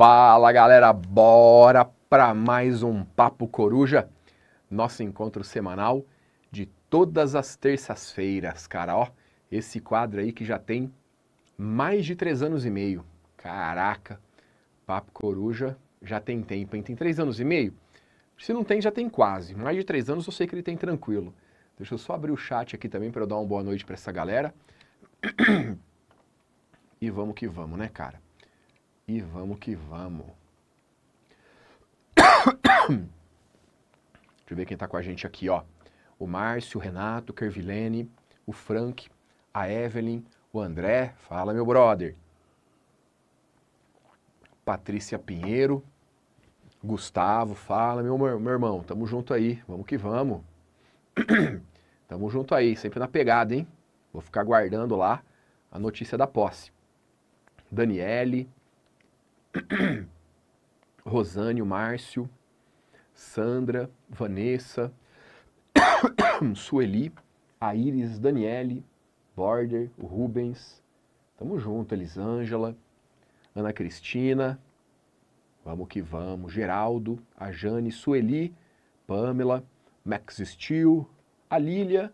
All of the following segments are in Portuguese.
Fala galera, bora para mais um Papo Coruja, nosso encontro semanal de todas as terças-feiras, cara. Ó, esse quadro aí que já tem mais de três anos e meio. Caraca, Papo Coruja já tem tempo, hein? Tem três anos e meio? Se não tem, já tem quase. Mais de três anos eu sei que ele tem tranquilo. Deixa eu só abrir o chat aqui também para eu dar uma boa noite para essa galera. E vamos que vamos, né, cara? E vamos que vamos. Deixa eu ver quem está com a gente aqui, ó. O Márcio, o Renato, o Kervilene, o Frank, a Evelyn, o André. Fala, meu brother. Patrícia Pinheiro. Gustavo, fala, meu, meu irmão. Tamo junto aí. Vamos que vamos. tamo junto aí. Sempre na pegada, hein? Vou ficar guardando lá a notícia da posse. Daniele, Rosânio, Márcio, Sandra, Vanessa, Sueli, Aires, Daniele, Border, Rubens. Tamo junto, Elisângela, Ana Cristina. Vamos que vamos. Geraldo, a Jane, Sueli, Pamela, Max Steel, a Lília,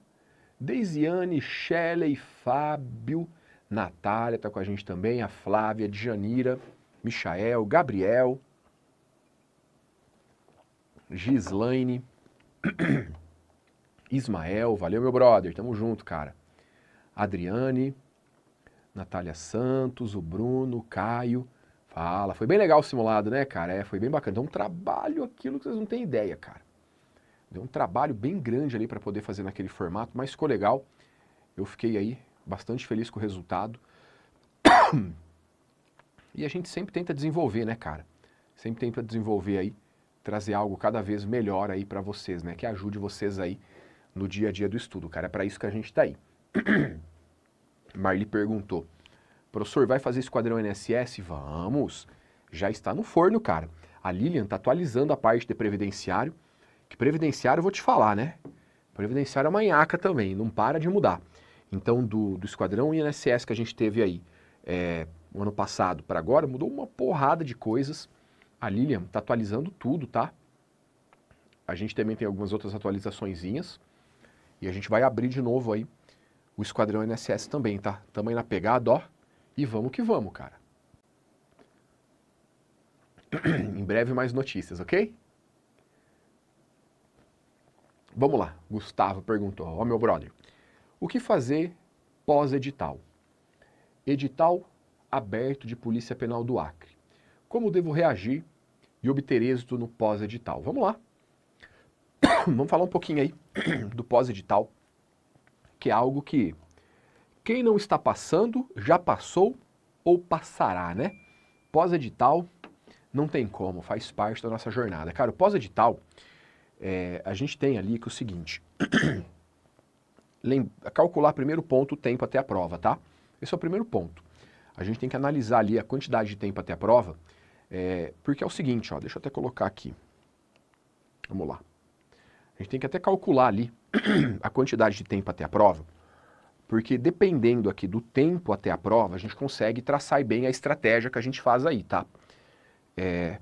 Deisiane, Shelley, Fábio, Natália tá com a gente também, a Flávia, Djanira. Janira. Michael, Gabriel, Gislaine, Ismael, valeu meu brother, tamo junto, cara. Adriane, Natália Santos, o Bruno, Caio. Fala, foi bem legal o simulado, né, cara? É, foi bem bacana. Deu um trabalho aquilo que vocês não têm ideia, cara. Deu um trabalho bem grande ali para poder fazer naquele formato, mas ficou legal. Eu fiquei aí bastante feliz com o resultado. E a gente sempre tenta desenvolver, né, cara? Sempre tenta desenvolver aí, trazer algo cada vez melhor aí para vocês, né? Que ajude vocês aí no dia a dia do estudo, cara. É para isso que a gente tá aí. Marli perguntou: "Professor, vai fazer esquadrão NSS? Vamos. Já está no forno, cara. A Lilian tá atualizando a parte de previdenciário, que previdenciário eu vou te falar, né? Previdenciário é manhaca também, não para de mudar. Então, do, do esquadrão INSS que a gente teve aí, é, o ano passado para agora, mudou uma porrada de coisas. A Lilian está atualizando tudo, tá? A gente também tem algumas outras atualizaçõezinhas. E a gente vai abrir de novo aí o Esquadrão NSS também, tá? Tamo aí na pegada, ó. E vamos que vamos, cara. em breve mais notícias, ok? Vamos lá. Gustavo perguntou, ó meu brother, o que fazer pós-edital? Edital aberto de Polícia Penal do Acre. Como devo reagir e obter êxito no pós-edital? Vamos lá. Vamos falar um pouquinho aí do pós-edital, que é algo que quem não está passando já passou ou passará, né? Pós-edital não tem como, faz parte da nossa jornada. Cara, o pós-edital, é, a gente tem ali que é o seguinte: calcular primeiro ponto o tempo até a prova, tá? Esse é o primeiro ponto a gente tem que analisar ali a quantidade de tempo até a prova, é, porque é o seguinte, ó, deixa eu até colocar aqui. Vamos lá. A gente tem que até calcular ali a quantidade de tempo até a prova, porque dependendo aqui do tempo até a prova, a gente consegue traçar bem a estratégia que a gente faz aí, tá? É,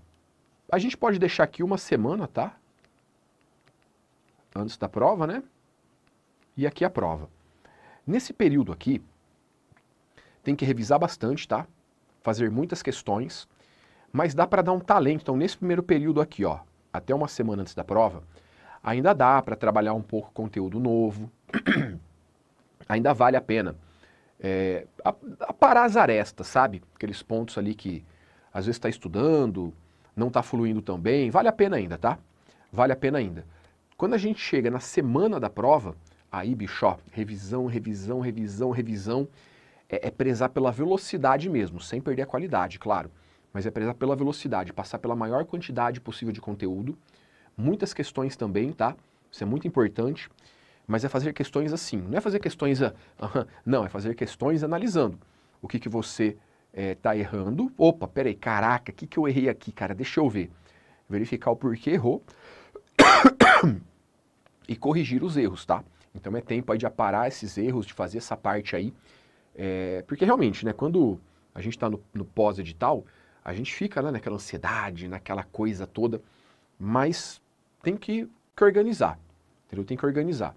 a gente pode deixar aqui uma semana, tá? Antes da prova, né? E aqui a prova. Nesse período aqui, tem que revisar bastante, tá? Fazer muitas questões, mas dá para dar um talento. Então, nesse primeiro período aqui, ó, até uma semana antes da prova, ainda dá para trabalhar um pouco conteúdo novo. ainda vale a pena é, eh, aparar as arestas, sabe? Aqueles pontos ali que às vezes está estudando, não está fluindo tão bem, vale a pena ainda, tá? Vale a pena ainda. Quando a gente chega na semana da prova, aí, bicho, ó, revisão, revisão, revisão, revisão, é, é prezar pela velocidade mesmo, sem perder a qualidade, claro. Mas é prezar pela velocidade, passar pela maior quantidade possível de conteúdo. Muitas questões também, tá? Isso é muito importante. Mas é fazer questões assim. Não é fazer questões. A... Ah, não, é fazer questões analisando o que, que você está eh, é, errando. Opa, peraí, caraca, o que, que eu errei aqui, cara? Deixa eu ver. Verificar o porquê errou e corrigir os erros, tá? Então é tempo aí de aparar esses erros, de fazer essa parte aí é, porque realmente, né, quando a gente está no, no pós-edital, a gente fica né, naquela ansiedade, naquela coisa toda, mas tem que, que organizar, entendeu? Tem que organizar.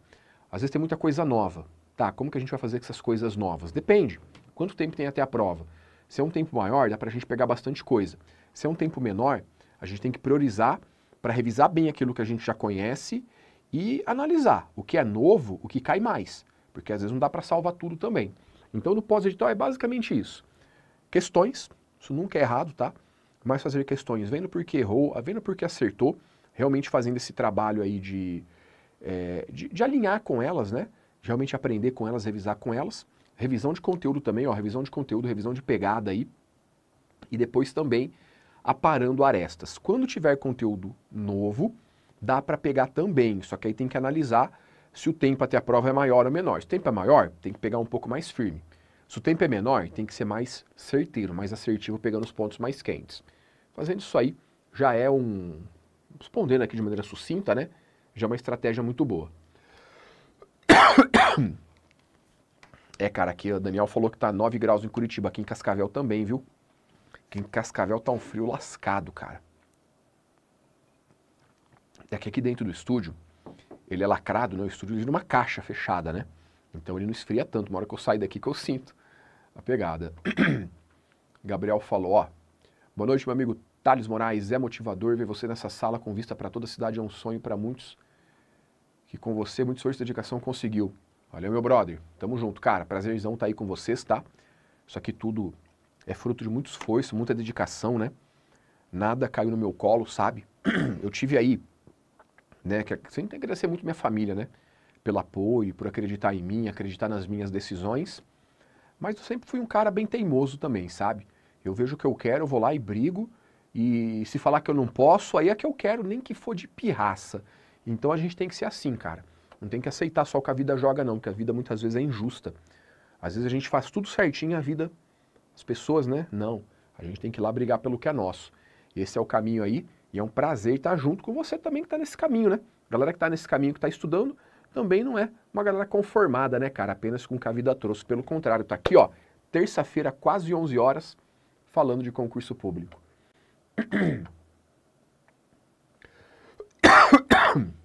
Às vezes tem muita coisa nova, tá? Como que a gente vai fazer com essas coisas novas? Depende. Quanto tempo tem até a prova? Se é um tempo maior, dá para a gente pegar bastante coisa. Se é um tempo menor, a gente tem que priorizar para revisar bem aquilo que a gente já conhece e analisar o que é novo, o que cai mais, porque às vezes não dá para salvar tudo também. Então, no pós-edital é basicamente isso. Questões, isso nunca é errado, tá? Mas fazer questões, vendo por que errou, vendo por que acertou, realmente fazendo esse trabalho aí de, é, de, de, alinhar com elas, né? realmente aprender com elas, revisar com elas. Revisão de conteúdo também, ó, revisão de conteúdo, revisão de pegada aí. E depois também aparando arestas. Quando tiver conteúdo novo, dá para pegar também, só que aí tem que analisar se o tempo até a prova é maior ou menor. Se o tempo é maior, tem que pegar um pouco mais firme. Se o tempo é menor, tem que ser mais certeiro, mais assertivo, pegando os pontos mais quentes. Fazendo isso aí, já é um. Respondendo aqui de maneira sucinta, né? Já é uma estratégia muito boa. É, cara, aqui o Daniel falou que tá 9 graus em Curitiba, aqui em Cascavel também, viu? Aqui em Cascavel tá um frio lascado, cara. É que aqui dentro do estúdio, ele é lacrado, né? O estúdio vive numa caixa fechada, né? Então ele não esfria tanto. Uma hora que eu saio daqui que eu sinto a pegada. Gabriel falou, ó. Boa noite, meu amigo Thales Moraes. É motivador ver você nessa sala com vista para toda a cidade. É um sonho para muitos que com você, muito esforço e dedicação, conseguiu. Valeu, meu brother. Tamo junto, cara. Prazerzão estar tá aí com vocês, tá? Isso aqui tudo é fruto de muito esforço, muita dedicação, né? Nada caiu no meu colo, sabe? Eu tive aí, né? Que tem que agradecer muito minha família, né? Pelo apoio, por acreditar em mim, acreditar nas minhas decisões. Mas eu sempre fui um cara bem teimoso também, sabe? Eu vejo o que eu quero, eu vou lá e brigo. E se falar que eu não posso, aí é que eu quero, nem que for de pirraça. Então a gente tem que ser assim, cara. Não tem que aceitar só o que a vida joga, não, porque a vida muitas vezes é injusta. Às vezes a gente faz tudo certinho e a vida, as pessoas, né? Não. A gente tem que ir lá brigar pelo que é nosso. Esse é o caminho aí e é um prazer estar junto com você também que está nesse caminho, né? Galera que está nesse caminho, que está estudando, também não é uma galera conformada, né, cara? Apenas com o que a vida trouxe. Pelo contrário, tá aqui, ó, terça-feira, quase 11 horas, falando de concurso público. O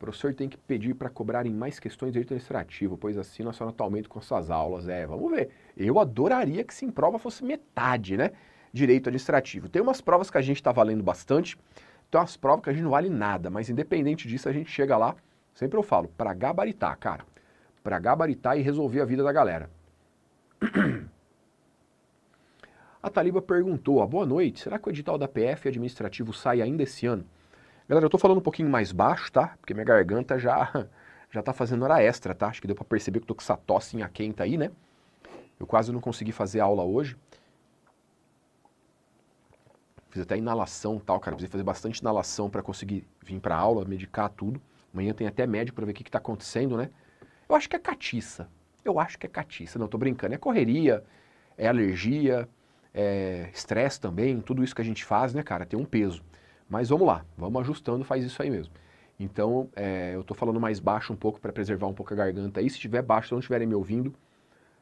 professor tem que pedir para cobrarem mais questões de direito administrativo, pois assim nós só aumenta com suas aulas. É, vamos ver. Eu adoraria que sim prova fosse metade, né? direito administrativo. Tem umas provas que a gente está valendo bastante, tem umas provas que a gente não vale nada, mas independente disso, a gente chega lá, sempre eu falo, para gabaritar, cara. Para gabaritar e resolver a vida da galera. A Taliba perguntou: boa noite, será que o edital da PF administrativo sai ainda esse ano? Galera, eu tô falando um pouquinho mais baixo, tá? Porque minha garganta já já tá fazendo hora extra, tá? Acho que deu para perceber que eu tô com essa tosse em aquenta aí, né? Eu quase não consegui fazer aula hoje. Fiz até inalação tal, cara. Precisei fazer bastante inalação para conseguir vir para aula, medicar tudo. Amanhã tem até médico para ver o que está acontecendo, né? Eu acho que é catiça. Eu acho que é catiça. Não, tô brincando. É correria, é alergia, é estresse também. Tudo isso que a gente faz, né, cara, tem um peso. Mas vamos lá, vamos ajustando, faz isso aí mesmo. Então, é, eu tô falando mais baixo um pouco para preservar um pouco a garganta aí. Se tiver baixo, se não estiverem me ouvindo,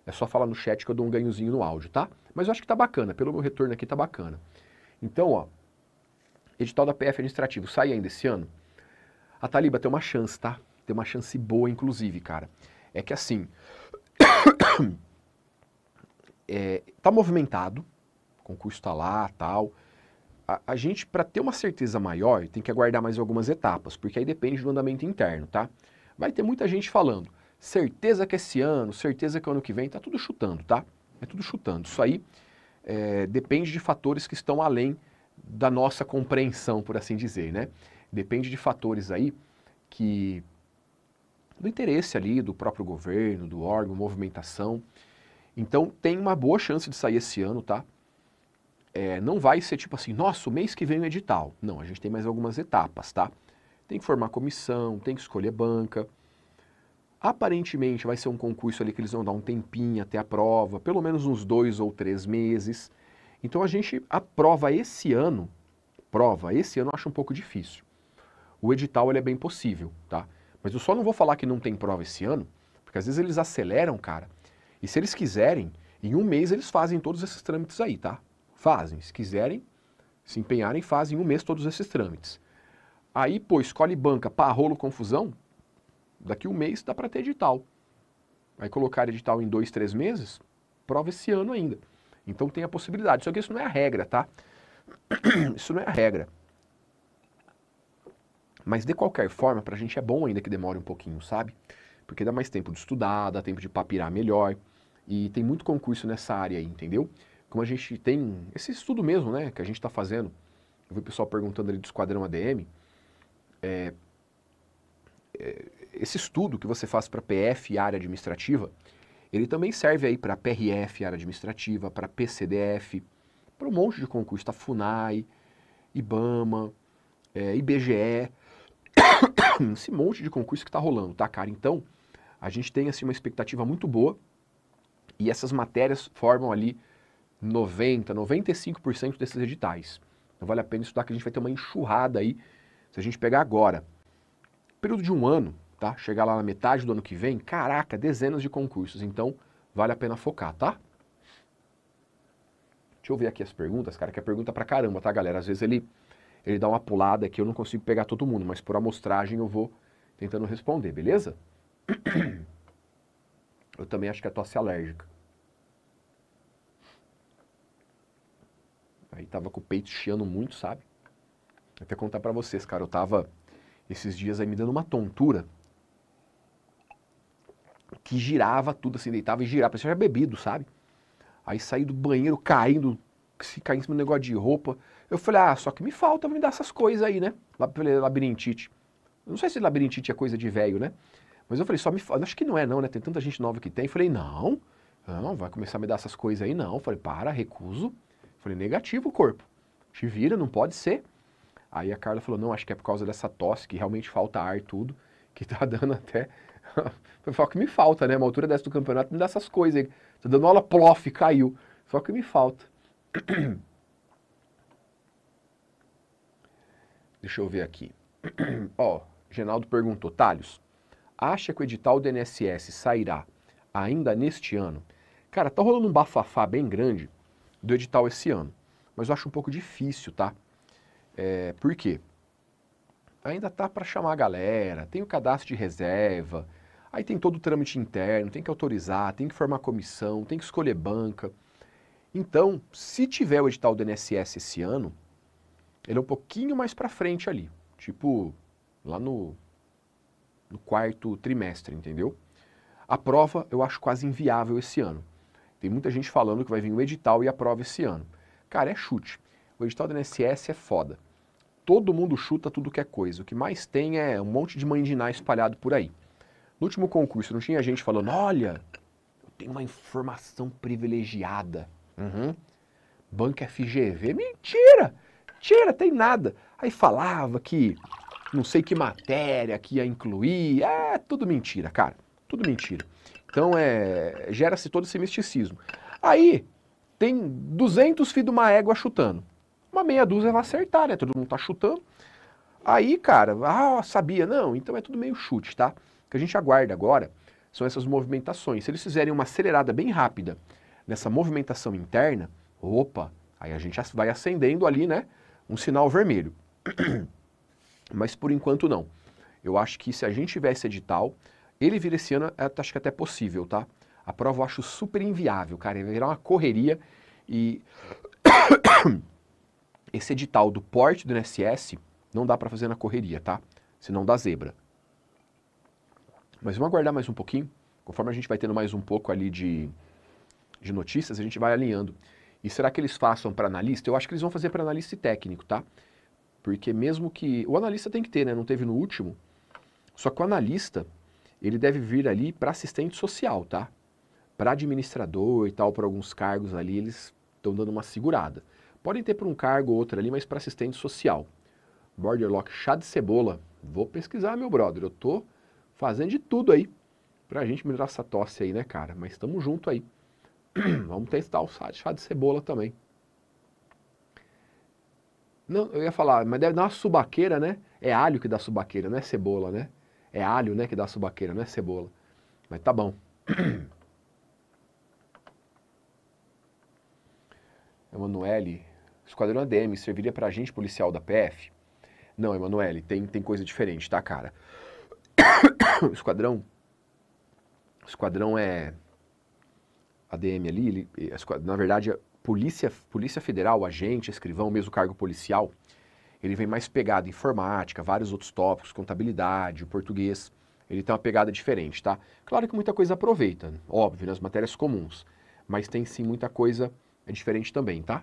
é só falar no chat que eu dou um ganhozinho no áudio, tá? Mas eu acho que tá bacana. Pelo meu retorno aqui, tá bacana. Então, ó, edital da PF administrativo, sai ainda esse ano? A Taliba tem uma chance, tá? Tem uma chance boa, inclusive, cara. É que assim, é, tá movimentado, o concurso tá lá, tal. A, a gente, para ter uma certeza maior, tem que aguardar mais algumas etapas, porque aí depende do andamento interno, tá? Vai ter muita gente falando, certeza que esse ano, certeza que ano que vem, tá tudo chutando, tá? É tudo chutando. Isso aí é, depende de fatores que estão além da nossa compreensão, por assim dizer, né? Depende de fatores aí que do interesse ali do próprio governo, do órgão, movimentação. Então tem uma boa chance de sair esse ano, tá? É, não vai ser tipo assim, nosso mês que vem o edital. Não, a gente tem mais algumas etapas, tá? Tem que formar comissão, tem que escolher banca, Aparentemente vai ser um concurso ali que eles vão dar um tempinho até a prova, pelo menos uns dois ou três meses. Então a gente aprova esse ano, prova esse ano eu acho um pouco difícil. O edital ele é bem possível, tá? Mas eu só não vou falar que não tem prova esse ano, porque às vezes eles aceleram, cara. E se eles quiserem, em um mês eles fazem todos esses trâmites aí, tá? Fazem, se quiserem, se empenharem, fazem em um mês todos esses trâmites. Aí, pô, escolhe banca, pá, rolo, confusão, Daqui um mês dá para ter edital. Vai colocar edital em dois, três meses? Prova esse ano ainda. Então tem a possibilidade. Só que isso não é a regra, tá? Isso não é a regra. Mas de qualquer forma, para a gente é bom ainda que demore um pouquinho, sabe? Porque dá mais tempo de estudar, dá tempo de papirar melhor. E tem muito concurso nessa área aí, entendeu? Como a gente tem esse estudo mesmo, né? Que a gente está fazendo. Eu vi o pessoal perguntando ali do Esquadrão ADM. É, é, esse estudo que você faz para PF e área administrativa, ele também serve aí para PRF, área administrativa, para PCDF, para um monte de concurso, tá? FUNAI, IBAMA, é, IBGE, esse monte de concurso que está rolando, tá, cara? Então, a gente tem, assim, uma expectativa muito boa e essas matérias formam ali 90, 95% desses editais. Então, vale a pena estudar que a gente vai ter uma enxurrada aí, se a gente pegar agora. Período de um ano, tá? Chegar lá na metade do ano que vem, caraca, dezenas de concursos. Então, vale a pena focar, tá? Deixa eu ver aqui as perguntas, cara, que é pergunta pra caramba, tá, galera? Às vezes ele, ele dá uma pulada aqui, eu não consigo pegar todo mundo, mas por amostragem eu vou tentando responder, beleza? Eu também acho que é tosse alérgica. Aí tava com o peito chiando muito, sabe? Vou até contar para vocês, cara, eu tava esses dias aí me dando uma tontura que girava tudo assim, deitava e girava, parecia já bebido, sabe? Aí saí do banheiro caindo, se cair em cima do negócio de roupa. Eu falei, ah, só que me falta me dar essas coisas aí, né? Labirintite. Eu não sei se labirintite é coisa de velho, né? Mas eu falei, só me falta. Acho que não é, não, né? Tem tanta gente nova que tem. Eu falei, não, não, vai começar a me dar essas coisas aí, não. Eu falei, para, recuso. Eu falei, negativo o corpo. Te vira, não pode ser. Aí a Carla falou, não, acho que é por causa dessa tosse, que realmente falta ar tudo, que tá dando até Foi o que me falta, né? Uma altura dessa do campeonato me dá essas coisas aí. Tô dando aula, plof, caiu. Só que me falta. Deixa eu ver aqui. Ó, Genaldo perguntou, Talhos, acha que o edital do NSS sairá ainda neste ano? Cara, tá rolando um bafafá bem grande do edital esse ano, mas eu acho um pouco difícil, tá? É, por quê? Ainda tá para chamar a galera, tem o cadastro de reserva, Aí tem todo o trâmite interno, tem que autorizar, tem que formar comissão, tem que escolher banca. Então, se tiver o edital do INSS esse ano, ele é um pouquinho mais para frente ali, tipo lá no, no quarto trimestre, entendeu? A prova eu acho quase inviável esse ano. Tem muita gente falando que vai vir o edital e a prova esse ano. Cara, é chute. O edital do INSS é foda. Todo mundo chuta tudo que é coisa. O que mais tem é um monte de mandiná espalhado por aí. No último concurso, não tinha gente falando: olha, eu tenho uma informação privilegiada. Uhum. Banco FGV, mentira! Mentira, tem nada. Aí falava que não sei que matéria que ia incluir. É tudo mentira, cara. Tudo mentira. Então é, gera-se todo esse misticismo. Aí tem 200 filhos de uma égua chutando. Uma meia dúzia vai acertar, né? Todo mundo tá chutando. Aí, cara, ah, sabia, não. Então é tudo meio chute, tá? O que a gente aguarda agora são essas movimentações. Se eles fizerem uma acelerada bem rápida nessa movimentação interna, opa, aí a gente vai acendendo ali, né, um sinal vermelho. Mas por enquanto não. Eu acho que se a gente tiver esse edital, ele vir esse ano, é, acho que até possível, tá? A prova eu acho super inviável, cara. Ele virar uma correria e esse edital do porte do NSS não dá para fazer na correria, tá? Senão dá zebra. Mas vamos aguardar mais um pouquinho. Conforme a gente vai tendo mais um pouco ali de, de notícias, a gente vai alinhando. E será que eles façam para analista? Eu acho que eles vão fazer para analista e técnico, tá? Porque mesmo que. O analista tem que ter, né? Não teve no último. Só que o analista, ele deve vir ali para assistente social, tá? Para administrador e tal, para alguns cargos ali, eles estão dando uma segurada. Podem ter para um cargo ou outro ali, mas para assistente social. Borderlock, chá de cebola. Vou pesquisar, meu brother. Eu tô fazendo de tudo aí pra gente melhorar essa tosse aí, né, cara? Mas estamos junto aí. Vamos testar o chá de cebola também. Não, eu ia falar, mas deve dar uma subaqueira, né? É alho que dá subaqueira, não é cebola, né? É alho, né, que dá subaqueira, não é cebola. Mas tá bom. Emanuele, Esquadrão ADM serviria pra gente policial da PF? Não, Emanuele, tem, tem coisa diferente, tá, cara? O esquadrão, o esquadrão é ADM ali, ele, na verdade, a polícia, polícia federal, agente, escrivão, mesmo cargo policial, ele vem mais pegado em informática, vários outros tópicos, contabilidade, português. Ele tem uma pegada diferente, tá? Claro que muita coisa aproveita, óbvio, nas matérias comuns, mas tem sim muita coisa é diferente também, tá?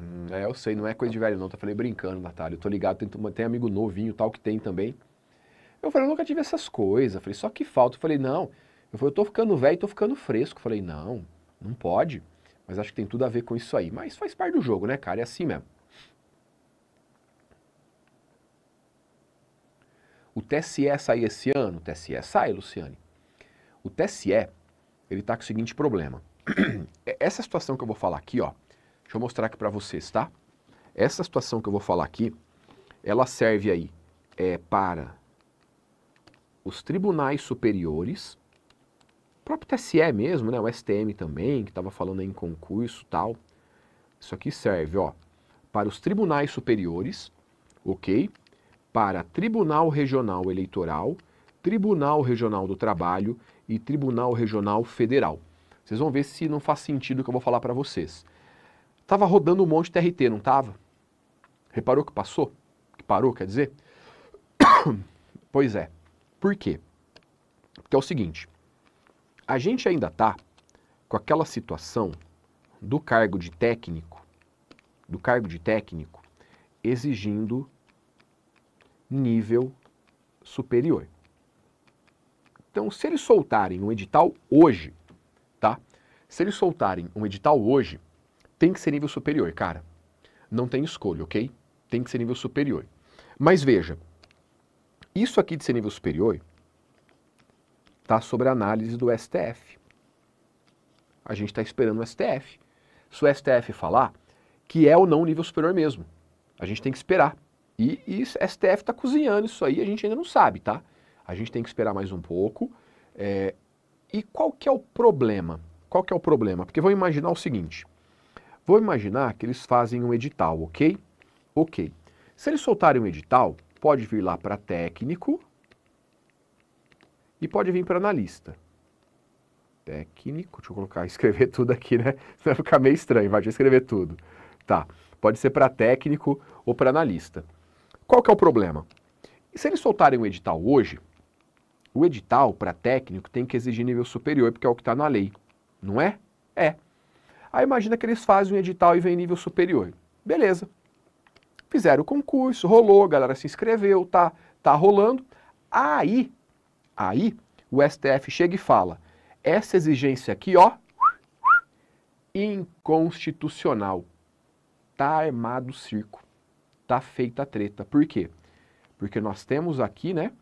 Hum, é, eu sei, não é coisa de velho não, tá falei brincando, Natália, eu tô ligado, tem, tem amigo novinho tal que tem também. Eu falei, eu nunca tive essas coisas, falei, só que falta. Eu falei, não, eu, falei, eu tô ficando velho e tô ficando fresco. Eu falei, não, não pode, mas acho que tem tudo a ver com isso aí. Mas faz parte do jogo, né, cara, é assim mesmo. O TSE sair esse ano, o TSE sai, Luciane. O TSE, ele tá com o seguinte problema. É, essa situação que eu vou falar aqui, ó, Deixa eu mostrar aqui para vocês, tá? Essa situação que eu vou falar aqui, ela serve aí é, para os tribunais superiores, o próprio TSE mesmo, né, o STM também, que estava falando em concurso tal. Isso aqui serve ó, para os tribunais superiores, ok? Para Tribunal Regional Eleitoral, Tribunal Regional do Trabalho e Tribunal Regional Federal. Vocês vão ver se não faz sentido o que eu vou falar para vocês. Tava rodando um monte de TRT, não tava? Reparou que passou? Que parou, quer dizer? pois é. Por quê? Porque é o seguinte, a gente ainda tá com aquela situação do cargo de técnico, do cargo de técnico exigindo nível superior. Então, se eles soltarem um edital hoje, tá? Se eles soltarem um edital hoje, tem que ser nível superior, cara. Não tem escolha, ok? Tem que ser nível superior. Mas veja, isso aqui de ser nível superior está sobre a análise do STF. A gente está esperando o STF. Se o STF falar que é ou não nível superior mesmo, a gente tem que esperar. E, STF está cozinhando isso aí, a gente ainda não sabe, tá? A gente tem que esperar mais um pouco. É, e qual que é o problema? Qual que é o problema? Porque vamos imaginar o seguinte. Vou imaginar que eles fazem um edital, ok? Ok. Se eles soltarem um edital, pode vir lá para técnico e pode vir para analista. Técnico, deixa eu colocar, escrever tudo aqui, né? Vai ficar meio estranho, vai, escrever tudo. Tá, pode ser para técnico ou para analista. Qual que é o problema? Se eles soltarem um edital hoje, o edital para técnico tem que exigir nível superior, porque é o que está na lei, não é? É. Aí imagina que eles fazem um edital e vem nível superior. Beleza. Fizeram o concurso, rolou, a galera se inscreveu, tá, tá rolando. Aí, aí, o STF chega e fala: essa exigência aqui, ó, inconstitucional. Tá armado o circo. Tá feita a treta. Por quê? Porque nós temos aqui, né,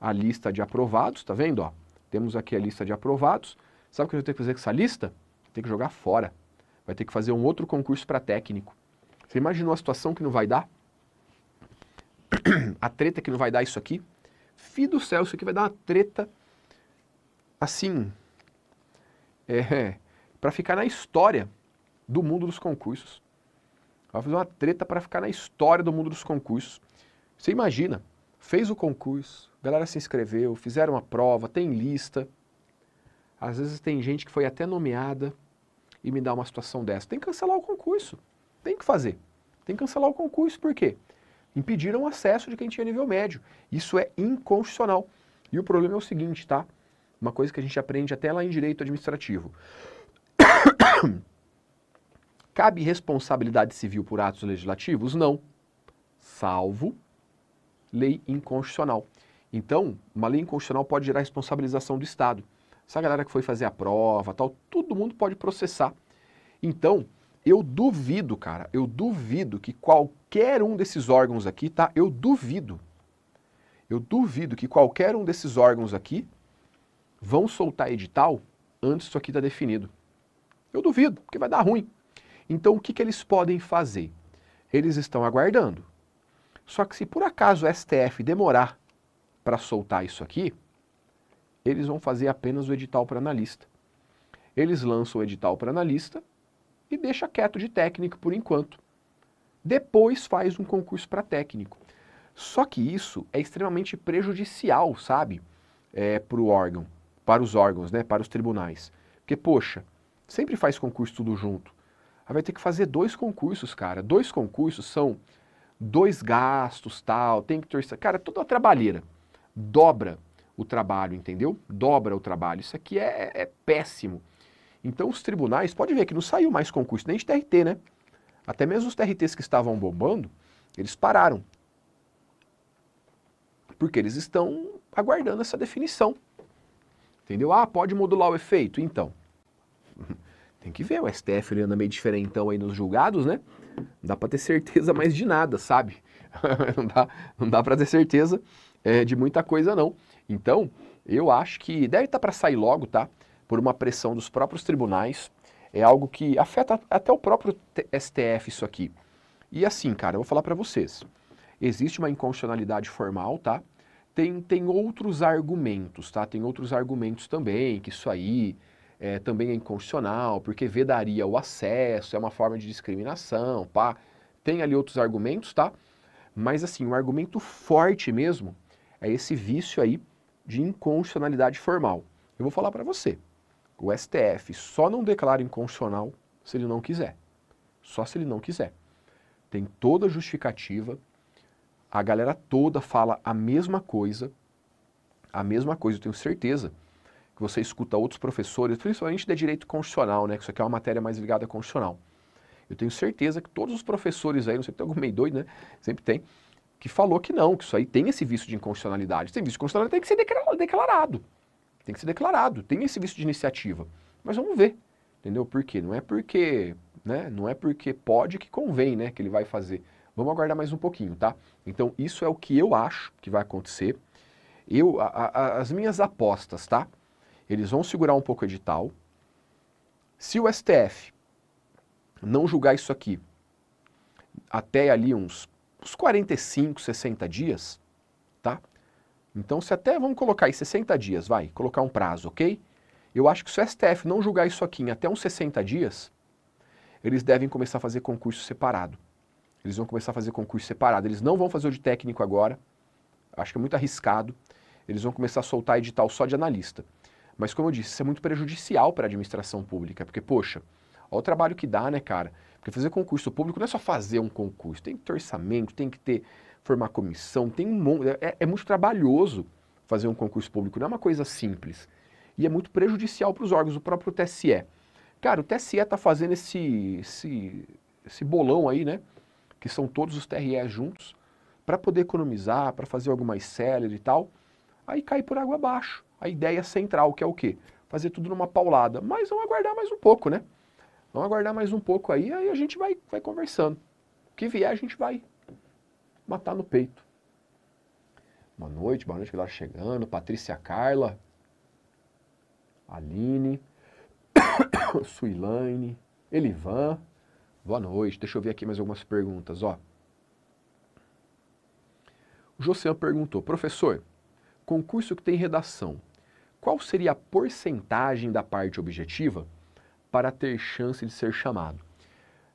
a lista de aprovados, tá vendo, ó? Temos aqui a lista de aprovados. Sabe o que eu tenho que fazer com essa lista? Tem que jogar fora vai ter que fazer um outro concurso para técnico. Você imaginou a situação que não vai dar? a treta que não vai dar isso aqui? Fi do céu, isso aqui vai dar uma treta assim, é, para ficar na história do mundo dos concursos. Vai fazer uma treta para ficar na história do mundo dos concursos. Você imagina, fez o concurso, a galera se inscreveu, fizeram a prova, tem lista. Às vezes tem gente que foi até nomeada, e me dá uma situação dessa. Tem que cancelar o concurso. Tem que fazer. Tem que cancelar o concurso, por quê? Impediram o acesso de quem tinha nível médio. Isso é inconstitucional. E o problema é o seguinte, tá? Uma coisa que a gente aprende até lá em direito administrativo. Cabe responsabilidade civil por atos legislativos? Não. Salvo lei inconstitucional. Então, uma lei inconstitucional pode gerar responsabilização do Estado essa galera que foi fazer a prova, tal, todo mundo pode processar. Então, eu duvido, cara, eu duvido que qualquer um desses órgãos aqui, tá? Eu duvido. Eu duvido que qualquer um desses órgãos aqui vão soltar edital antes disso aqui está definido. Eu duvido, porque vai dar ruim. Então, o que, que eles podem fazer? Eles estão aguardando. Só que se por acaso o STF demorar para soltar isso aqui, eles vão fazer apenas o edital para analista. Eles lançam o edital para analista e deixa quieto de técnico por enquanto. Depois faz um concurso para técnico. Só que isso é extremamente prejudicial, sabe? É, para o órgão, para os órgãos, né? Para os tribunais. Porque, poxa, sempre faz concurso tudo junto. Aí vai ter que fazer dois concursos, cara. Dois concursos são dois gastos, tal, tem que torcer. Cara, é toda a trabalheira. Dobra o trabalho, entendeu? Dobra o trabalho. Isso aqui é, é péssimo. Então os tribunais, pode ver que não saiu mais concurso nem de TRT, né? Até mesmo os TRTs que estavam bombando, eles pararam. Porque eles estão aguardando essa definição. Entendeu? Ah, pode modular o efeito? Então. Tem que ver, o STF ele anda meio diferentão aí nos julgados, né? Não dá para ter certeza mais de nada, sabe? não dá, não dá para ter certeza é, de muita coisa, não. Então, eu acho que deve estar tá para sair logo, tá? Por uma pressão dos próprios tribunais. É algo que afeta até o próprio STF isso aqui. E assim, cara, eu vou falar para vocês. Existe uma inconstitucionalidade formal, tá? Tem, tem outros argumentos, tá? Tem outros argumentos também, que isso aí é, também é inconstitucional, porque vedaria o acesso, é uma forma de discriminação, pá. Tem ali outros argumentos, tá? Mas assim, um argumento forte mesmo é esse vício aí de inconstitucionalidade formal. Eu vou falar para você. O STF só não declara inconstitucional se ele não quiser. Só se ele não quiser. Tem toda a justificativa, a galera toda fala a mesma coisa, a mesma coisa, eu tenho certeza que você escuta outros professores, principalmente de direito constitucional, né, que isso aqui é uma matéria mais ligada a constitucional. Eu tenho certeza que todos os professores aí, não sei se tem algum meio doido, né, sempre tem, que falou que não, que isso aí tem esse vício de inconstitucionalidade. Tem vício de inconstitucionalidade, tem que ser declarado. Tem que ser declarado, tem esse vício de iniciativa. Mas vamos ver, entendeu? Por quê? Não é porque, né, não é porque pode que convém, né, que ele vai fazer. Vamos aguardar mais um pouquinho, tá? Então, isso é o que eu acho que vai acontecer. Eu, a, a, as minhas apostas, tá? Eles vão segurar um pouco o edital. Se o STF não julgar isso aqui até ali uns uns 45, 60 dias, tá? Então, se até, vamos colocar aí 60 dias, vai, colocar um prazo, ok? Eu acho que se o STF não julgar isso aqui em até uns 60 dias, eles devem começar a fazer concurso separado. Eles vão começar a fazer concurso separado. Eles não vão fazer o de técnico agora, acho que é muito arriscado. Eles vão começar a soltar edital só de analista. Mas como eu disse, isso é muito prejudicial para a administração pública, porque, poxa, olha o trabalho que dá, né, cara? Porque fazer concurso público não é só fazer um concurso, tem que ter orçamento, tem que ter formar comissão, tem um monte, é, é muito trabalhoso fazer um concurso público, não é uma coisa simples. E é muito prejudicial para os órgãos, o próprio TSE. Cara, o TSE está fazendo esse, esse, esse bolão aí, né? Que são todos os TREs juntos, para poder economizar, para fazer algo mais célere e tal. Aí cai por água abaixo. A ideia central, que é o quê? Fazer tudo numa paulada. Mas vamos aguardar mais um pouco, né? Vamos aguardar mais um pouco aí, aí a gente vai, vai conversando. O que vier, a gente vai matar no peito. Boa noite, boa noite, Pilar tá chegando. Patrícia Carla. Aline. Suilaine. Elivan. Boa noite. Deixa eu ver aqui mais algumas perguntas, ó. O Josean perguntou: "Professor, concurso que tem redação, qual seria a porcentagem da parte objetiva?" para ter chance de ser chamado.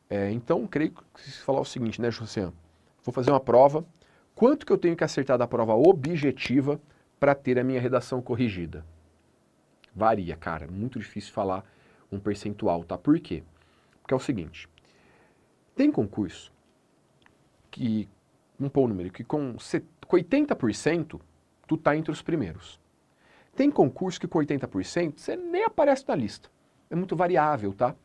É, então, creio que se falar o seguinte, né, José? Vou fazer uma prova. Quanto que eu tenho que acertar da prova objetiva para ter a minha redação corrigida? Varia, cara. É muito difícil falar um percentual, tá? Por quê? Porque é o seguinte. Tem concurso que, um pôr o número, que com 80% tu tá entre os primeiros. Tem concurso que com 80% você nem aparece na lista é muito variável, tá?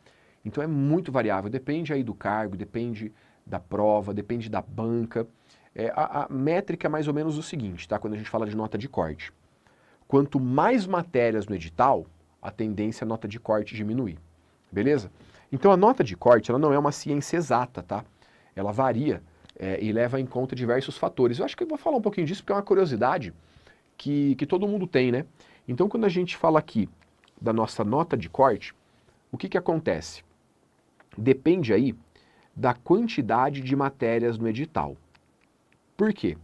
Então é muito variável, depende aí do cargo, depende da prova, depende da banca. É, a, a, métrica é mais ou menos o seguinte, tá? Quando a gente fala de nota de corte. Quanto mais matérias no edital, a tendência é a nota de corte diminuir, beleza? Então a nota de corte, ela não é uma ciência exata, tá? Ela varia é, e leva em conta diversos fatores. Eu acho que eu vou falar um pouquinho disso porque é uma curiosidade que, que todo mundo tem, né? Então quando a gente fala aqui da nossa nota de corte, o que, que acontece? Depende aí da quantidade de matérias no edital. Por quê?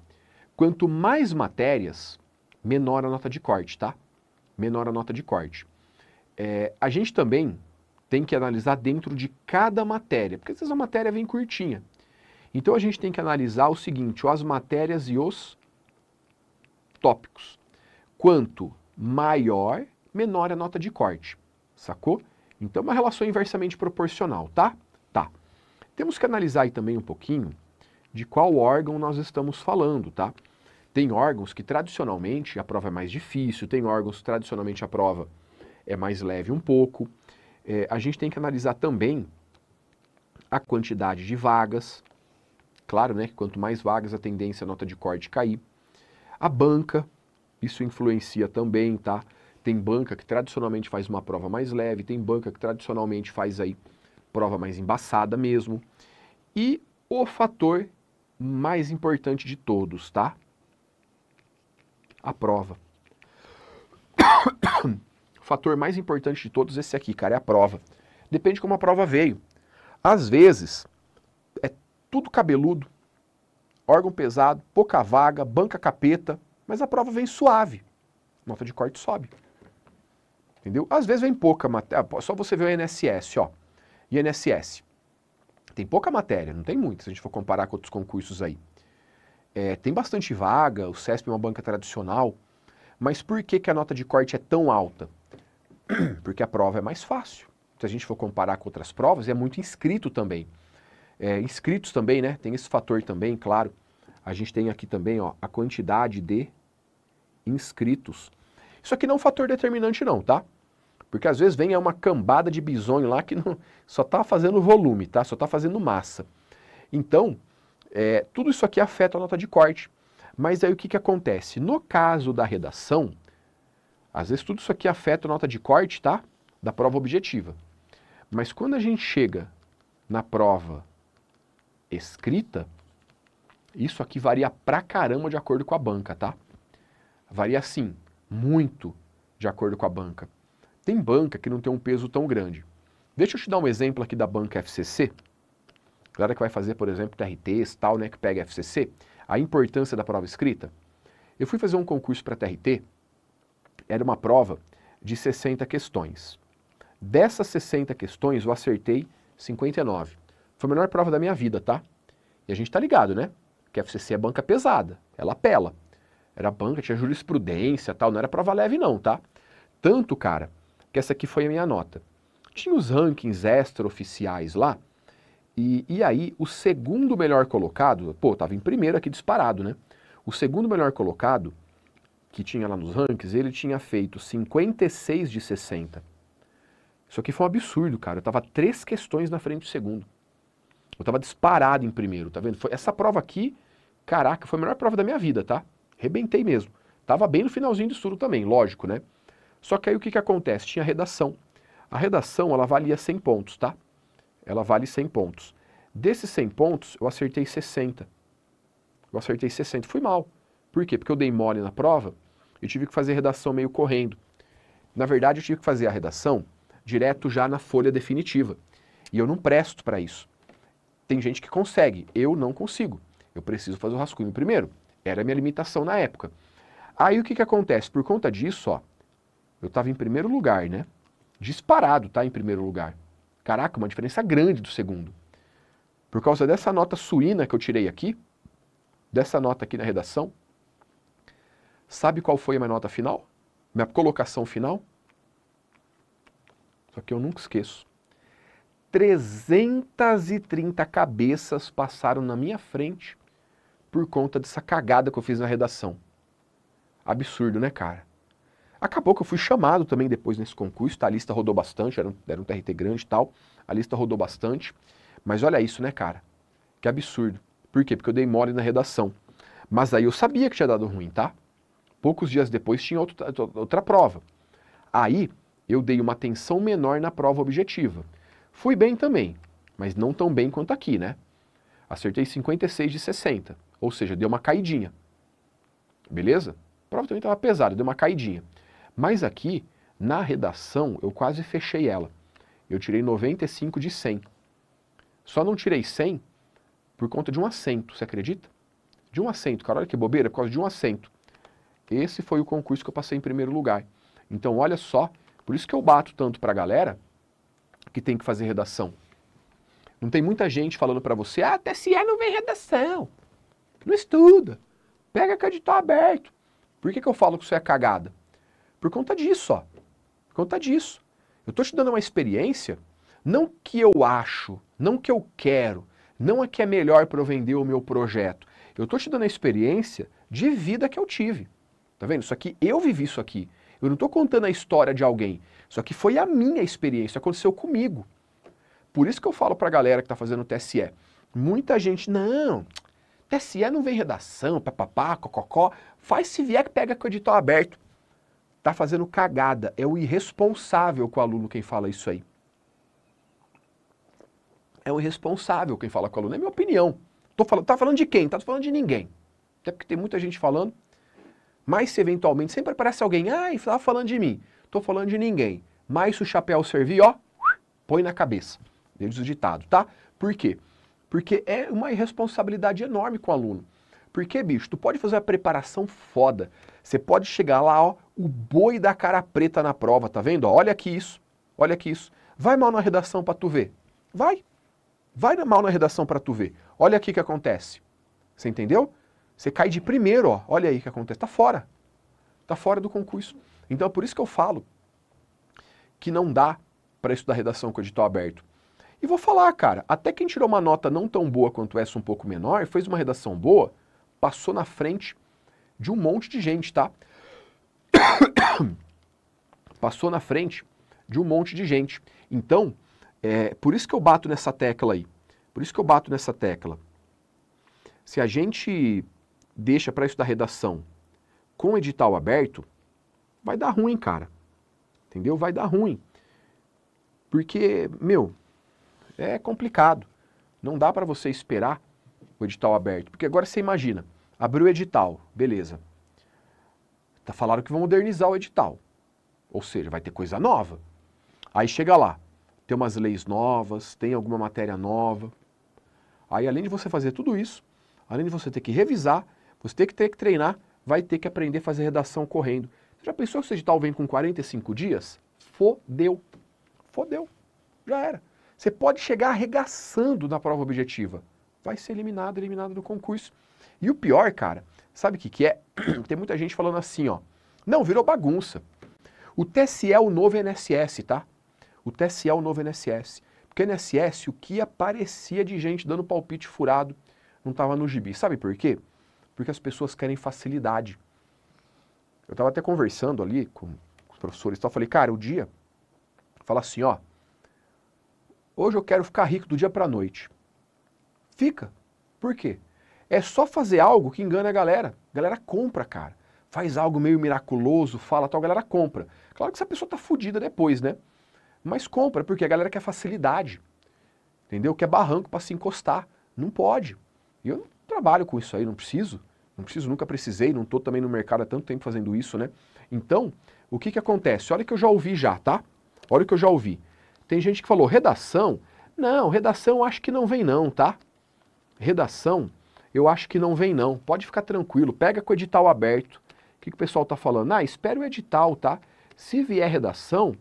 Quanto mais matérias, menor a nota de corte, tá? Menor a nota de corte. É, a gente também tem que analisar dentro de cada matéria, porque às vezes a matéria vem curtinha. Então a gente tem que analisar o seguinte, as matérias e os tópicos. Quanto maior menor a nota de corte, sacou? Então, é uma relação inversamente proporcional, tá? Tá. Temos que analisar aí também um pouquinho de qual órgão nós estamos falando, tá? Tem órgãos que tradicionalmente a prova é mais difícil, tem órgãos que tradicionalmente a prova é mais leve um pouco. É, a gente tem que analisar também a quantidade de vagas. Claro, né? Quanto mais vagas, a tendência é a nota de corte cair. A banca, isso influencia também, tá? Tem banca que tradicionalmente faz uma prova mais leve, tem banca que tradicionalmente faz aí prova mais embaçada mesmo. E o fator mais importante de todos, tá? A prova. o fator mais importante de todos esse aqui, cara, é a prova. Depende como a prova veio. Às vezes é tudo cabeludo, órgão pesado, pouca vaga, banca capeta, mas a prova vem suave. Nota de corte sobe. Entendeu? Às vezes vem pouca matéria, ah, só você ver o INSS, ó. INSS. Tem pouca matéria, não tem muita, se a gente for comparar com outros concursos aí. É, tem bastante vaga, o CESP é uma banca tradicional, mas por que, que a nota de corte é tão alta? Porque a prova é mais fácil. Se a gente for comparar com outras provas, é muito inscrito também. É, inscritos também, né? Tem esse fator também, claro. A gente tem aqui também ó, a quantidade de inscritos. Isso aqui não é um fator determinante não, tá? Porque às vezes vem uma cambada de bisonho lá que não, só está fazendo volume, tá? Só está fazendo massa. Então, é, tudo isso aqui afeta a nota de corte. Mas aí o que, que acontece? No caso da redação, às vezes tudo isso aqui afeta a nota de corte, tá? Da prova objetiva. Mas quando a gente chega na prova escrita, isso aqui varia pra caramba de acordo com a banca, tá? Varia assim, muito de acordo com a banca. Tem banca que não tem um peso tão grande. Deixa eu te dar um exemplo aqui da banca FCC. Galera que vai fazer, por exemplo, TRTs, tal, né, que pega FCC, a importância da prova escrita. Eu fui fazer um concurso para TRT, era uma prova de 60 questões. Dessas 60 questões, eu acertei 59. Foi a melhor prova da minha vida, tá? E a gente tá ligado, né? Que a FCC é banca pesada, ela pela. Era banca, tinha jurisprudência tal, não era prova leve não, tá? Tanto, cara, que essa aqui foi a minha nota. Tinha os rankings extra oficiais lá, e, e aí o segundo melhor colocado, pô, tava em primeiro aqui disparado, né? O segundo melhor colocado, que tinha lá nos rankings, ele tinha feito 56 de 60. Isso aqui foi um absurdo, cara. Eu tava três questões na frente do segundo. Eu tava disparado em primeiro, tá vendo? Foi essa prova aqui, caraca, foi a melhor prova da minha vida, tá? Rebentei mesmo. Tava bem no finalzinho de estudo também, lógico, né? Só que aí o que, que acontece? Tinha redação. A redação, ela valia 100 pontos, tá? Ela vale 100 pontos. Desses 100 pontos, eu acertei 60. Eu acertei 60. Fui mal. Por quê? Porque eu dei mole na prova e tive que fazer redação meio correndo. Na verdade, eu tive que fazer a redação direto já na folha definitiva. E eu não presto para isso. Tem gente que consegue, eu não consigo. Eu preciso fazer o rascunho primeiro. Era a minha limitação na época. Aí o que, que acontece? Por conta disso, ó, eu estava em primeiro lugar, né? Disparado, tá? Em primeiro lugar. Caraca, uma diferença grande do segundo. Por causa dessa nota suína que eu tirei aqui, dessa nota aqui na redação, sabe qual foi a minha nota final? Minha colocação final? Só que eu nunca esqueço. 330 cabeças passaram na minha frente por conta dessa cagada que eu fiz na redação. Absurdo, né, cara? Acabou que eu fui chamado também depois nesse concurso, tá? A lista rodou bastante, era um, era um TRT grande e tal. A lista rodou bastante. Mas olha isso, né, cara? Que absurdo. Por quê? Porque eu dei mole na redação. Mas aí eu sabia que tinha dado ruim, tá? Poucos dias depois tinha outro, outra prova. Aí eu dei uma atenção menor na prova objetiva. Fui bem também, mas não tão bem quanto aqui, né? Acertei 56 de 60. Ou seja, deu uma caidinha. Beleza? A prova também estava pesada, deu uma caidinha. Mas aqui, na redação, eu quase fechei ela. Eu tirei 95 de 100. Só não tirei 100 por conta de um assento você acredita? De um assento cara, olha que bobeira, por causa de um assento Esse foi o concurso que eu passei em primeiro lugar. Então, olha só, por isso que eu bato tanto para a galera que tem que fazer redação. Não tem muita gente falando para você, ah, TSE é, não vem redação. Não estuda. Pega edital aberto. Por que, que eu falo que isso é cagada? Por conta disso, ó. Por conta disso. Eu estou te dando uma experiência, não que eu acho, não que eu quero, não é que é melhor para eu vender o meu projeto. Eu estou te dando a experiência de vida que eu tive. Tá vendo? Isso aqui, eu vivi isso aqui. Eu não estou contando a história de alguém. Isso aqui foi a minha experiência, aconteceu comigo. Por isso que eu falo para a galera que está fazendo o TSE. Muita gente, não, TSE não vem redação, papapá, cococó. Faz se vier que pega com o edital aberto. Tá fazendo cagada. É o irresponsável com o aluno quem fala isso aí. É o irresponsável quem fala com o aluno. É minha opinião. Tô falando, tá falando de quem? Tá falando de ninguém. Até porque tem muita gente falando. Mas se eventualmente sempre aparece alguém, ah, tava tá falando de mim. Tô falando de ninguém. Mas se o chapéu servir, ó, põe na cabeça. Deles o ditado, tá? Por quê? Porque é uma irresponsabilidade enorme com o aluno. Porque, bicho, tu pode fazer uma preparação foda. Você pode chegar lá, ó, o boi da cara preta na prova, tá vendo? Ó, olha aqui isso, olha aqui isso. Vai mal na redação pra tu ver. Vai. Vai mal na redação pra tu ver. Olha aqui o que acontece. Você entendeu? Você cai de primeiro, ó. Olha aí o que acontece. Tá fora. Tá fora do concurso. Então, é por isso que eu falo que não dá para estudar redação com o edital aberto. E vou falar, cara, até quem tirou uma nota não tão boa quanto essa, um pouco menor, fez uma redação boa, passou na frente de um monte de gente, tá? passou na frente de um monte de gente. Então, é, por isso que eu bato nessa tecla aí. Por isso que eu bato nessa tecla. Se a gente deixa para estudar redação com o edital aberto, vai dar ruim, cara. Entendeu? Vai dar ruim. Porque, meu, é complicado. Não dá para você esperar o edital aberto. Porque agora você imagina, abriu o edital, beleza. Tá, falaram que vão modernizar o edital. Ou seja, vai ter coisa nova. Aí chega lá, tem umas leis novas, tem alguma matéria nova. Aí além de você fazer tudo isso, além de você ter que revisar, você tem que ter que treinar, vai ter que aprender a fazer redação correndo. Você já pensou que o edital vem com 45 dias? Fodeu. Fodeu. Já era. Você pode chegar arregaçando na prova objetiva. Vai ser eliminado, eliminado do concurso. E o pior, cara, sabe o que, que é? Tem muita gente falando assim, ó. Não, virou bagunça. O TSE é o novo NSS, tá? O TSE é o novo NSS. Porque NSS, o que aparecia de gente dando palpite furado, não estava no gibi. Sabe por quê? Porque as pessoas querem facilidade. Eu estava até conversando ali com os professores e tal, falei, cara, o dia, fala assim, ó, Hoje eu quero ficar rico do dia para a noite. Fica. Por quê? É só fazer algo que engana a galera. A galera compra, cara. Faz algo meio miraculoso, fala tal, a galera compra. Claro que essa pessoa tá fodida depois, né? Mas compra, porque a galera quer facilidade. Entendeu? Quer barranco para se encostar. Não pode. E eu não trabalho com isso aí, não preciso. Não preciso, nunca precisei, não tô também no mercado há tanto tempo fazendo isso, né? Então, o que que acontece? Olha o que eu já ouvi já, tá? Olha o que eu já ouvi. Tem gente que falou, redação? Não, redação eu acho que não vem não, tá? Redação, eu acho que não vem não. Pode ficar tranquilo, pega com o edital aberto. O que, que o pessoal está falando? Ah, espera o edital, tá? Se vier redação,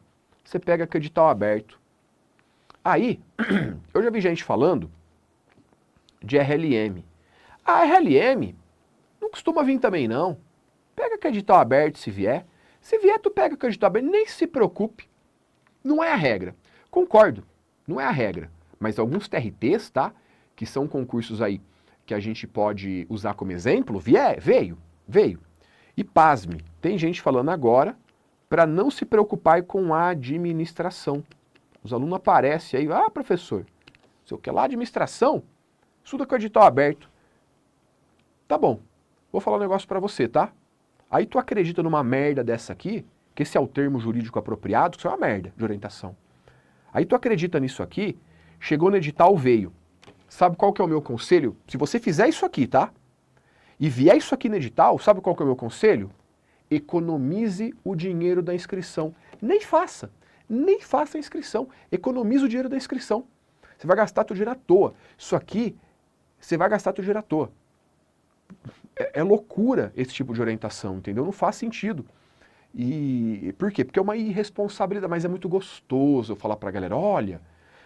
você pega com o edital aberto. Aí, eu já vi gente falando de RLM. A RLM não costuma vir também não. Pega com o edital aberto se vier. Se vier, tu pega com o edital aberto, nem se preocupe. Não é a regra. Concordo, não é a regra, mas alguns TRTs, tá? Que são concursos aí que a gente pode usar como exemplo, vier, veio, veio. E pasme, tem gente falando agora para não se preocupar com a administração. Os alunos aparecem aí, ah, professor, sei o que lá, administração? Estuda com o edital aberto. Tá bom, vou falar um negócio para você, tá? Aí tu acredita numa merda dessa aqui, que esse é o termo jurídico apropriado, que isso é uma merda de orientação. Aí tu acredita nisso aqui, chegou no edital, veio. Sabe qual que é o meu conselho? Se você fizer isso aqui, tá? E vier isso aqui no edital, sabe qual que é o meu conselho? Economize o dinheiro da inscrição. Nem faça. Nem faça a inscrição. Economize o dinheiro da inscrição. Você vai gastar teu dinheiro à toa. Isso aqui, você vai gastar teu dinheiro à toa. É, é loucura esse tipo de orientação, entendeu? Não faz sentido. E por quê? Porque é uma irresponsabilidade, mas é muito gostoso eu falar para a galera, olha,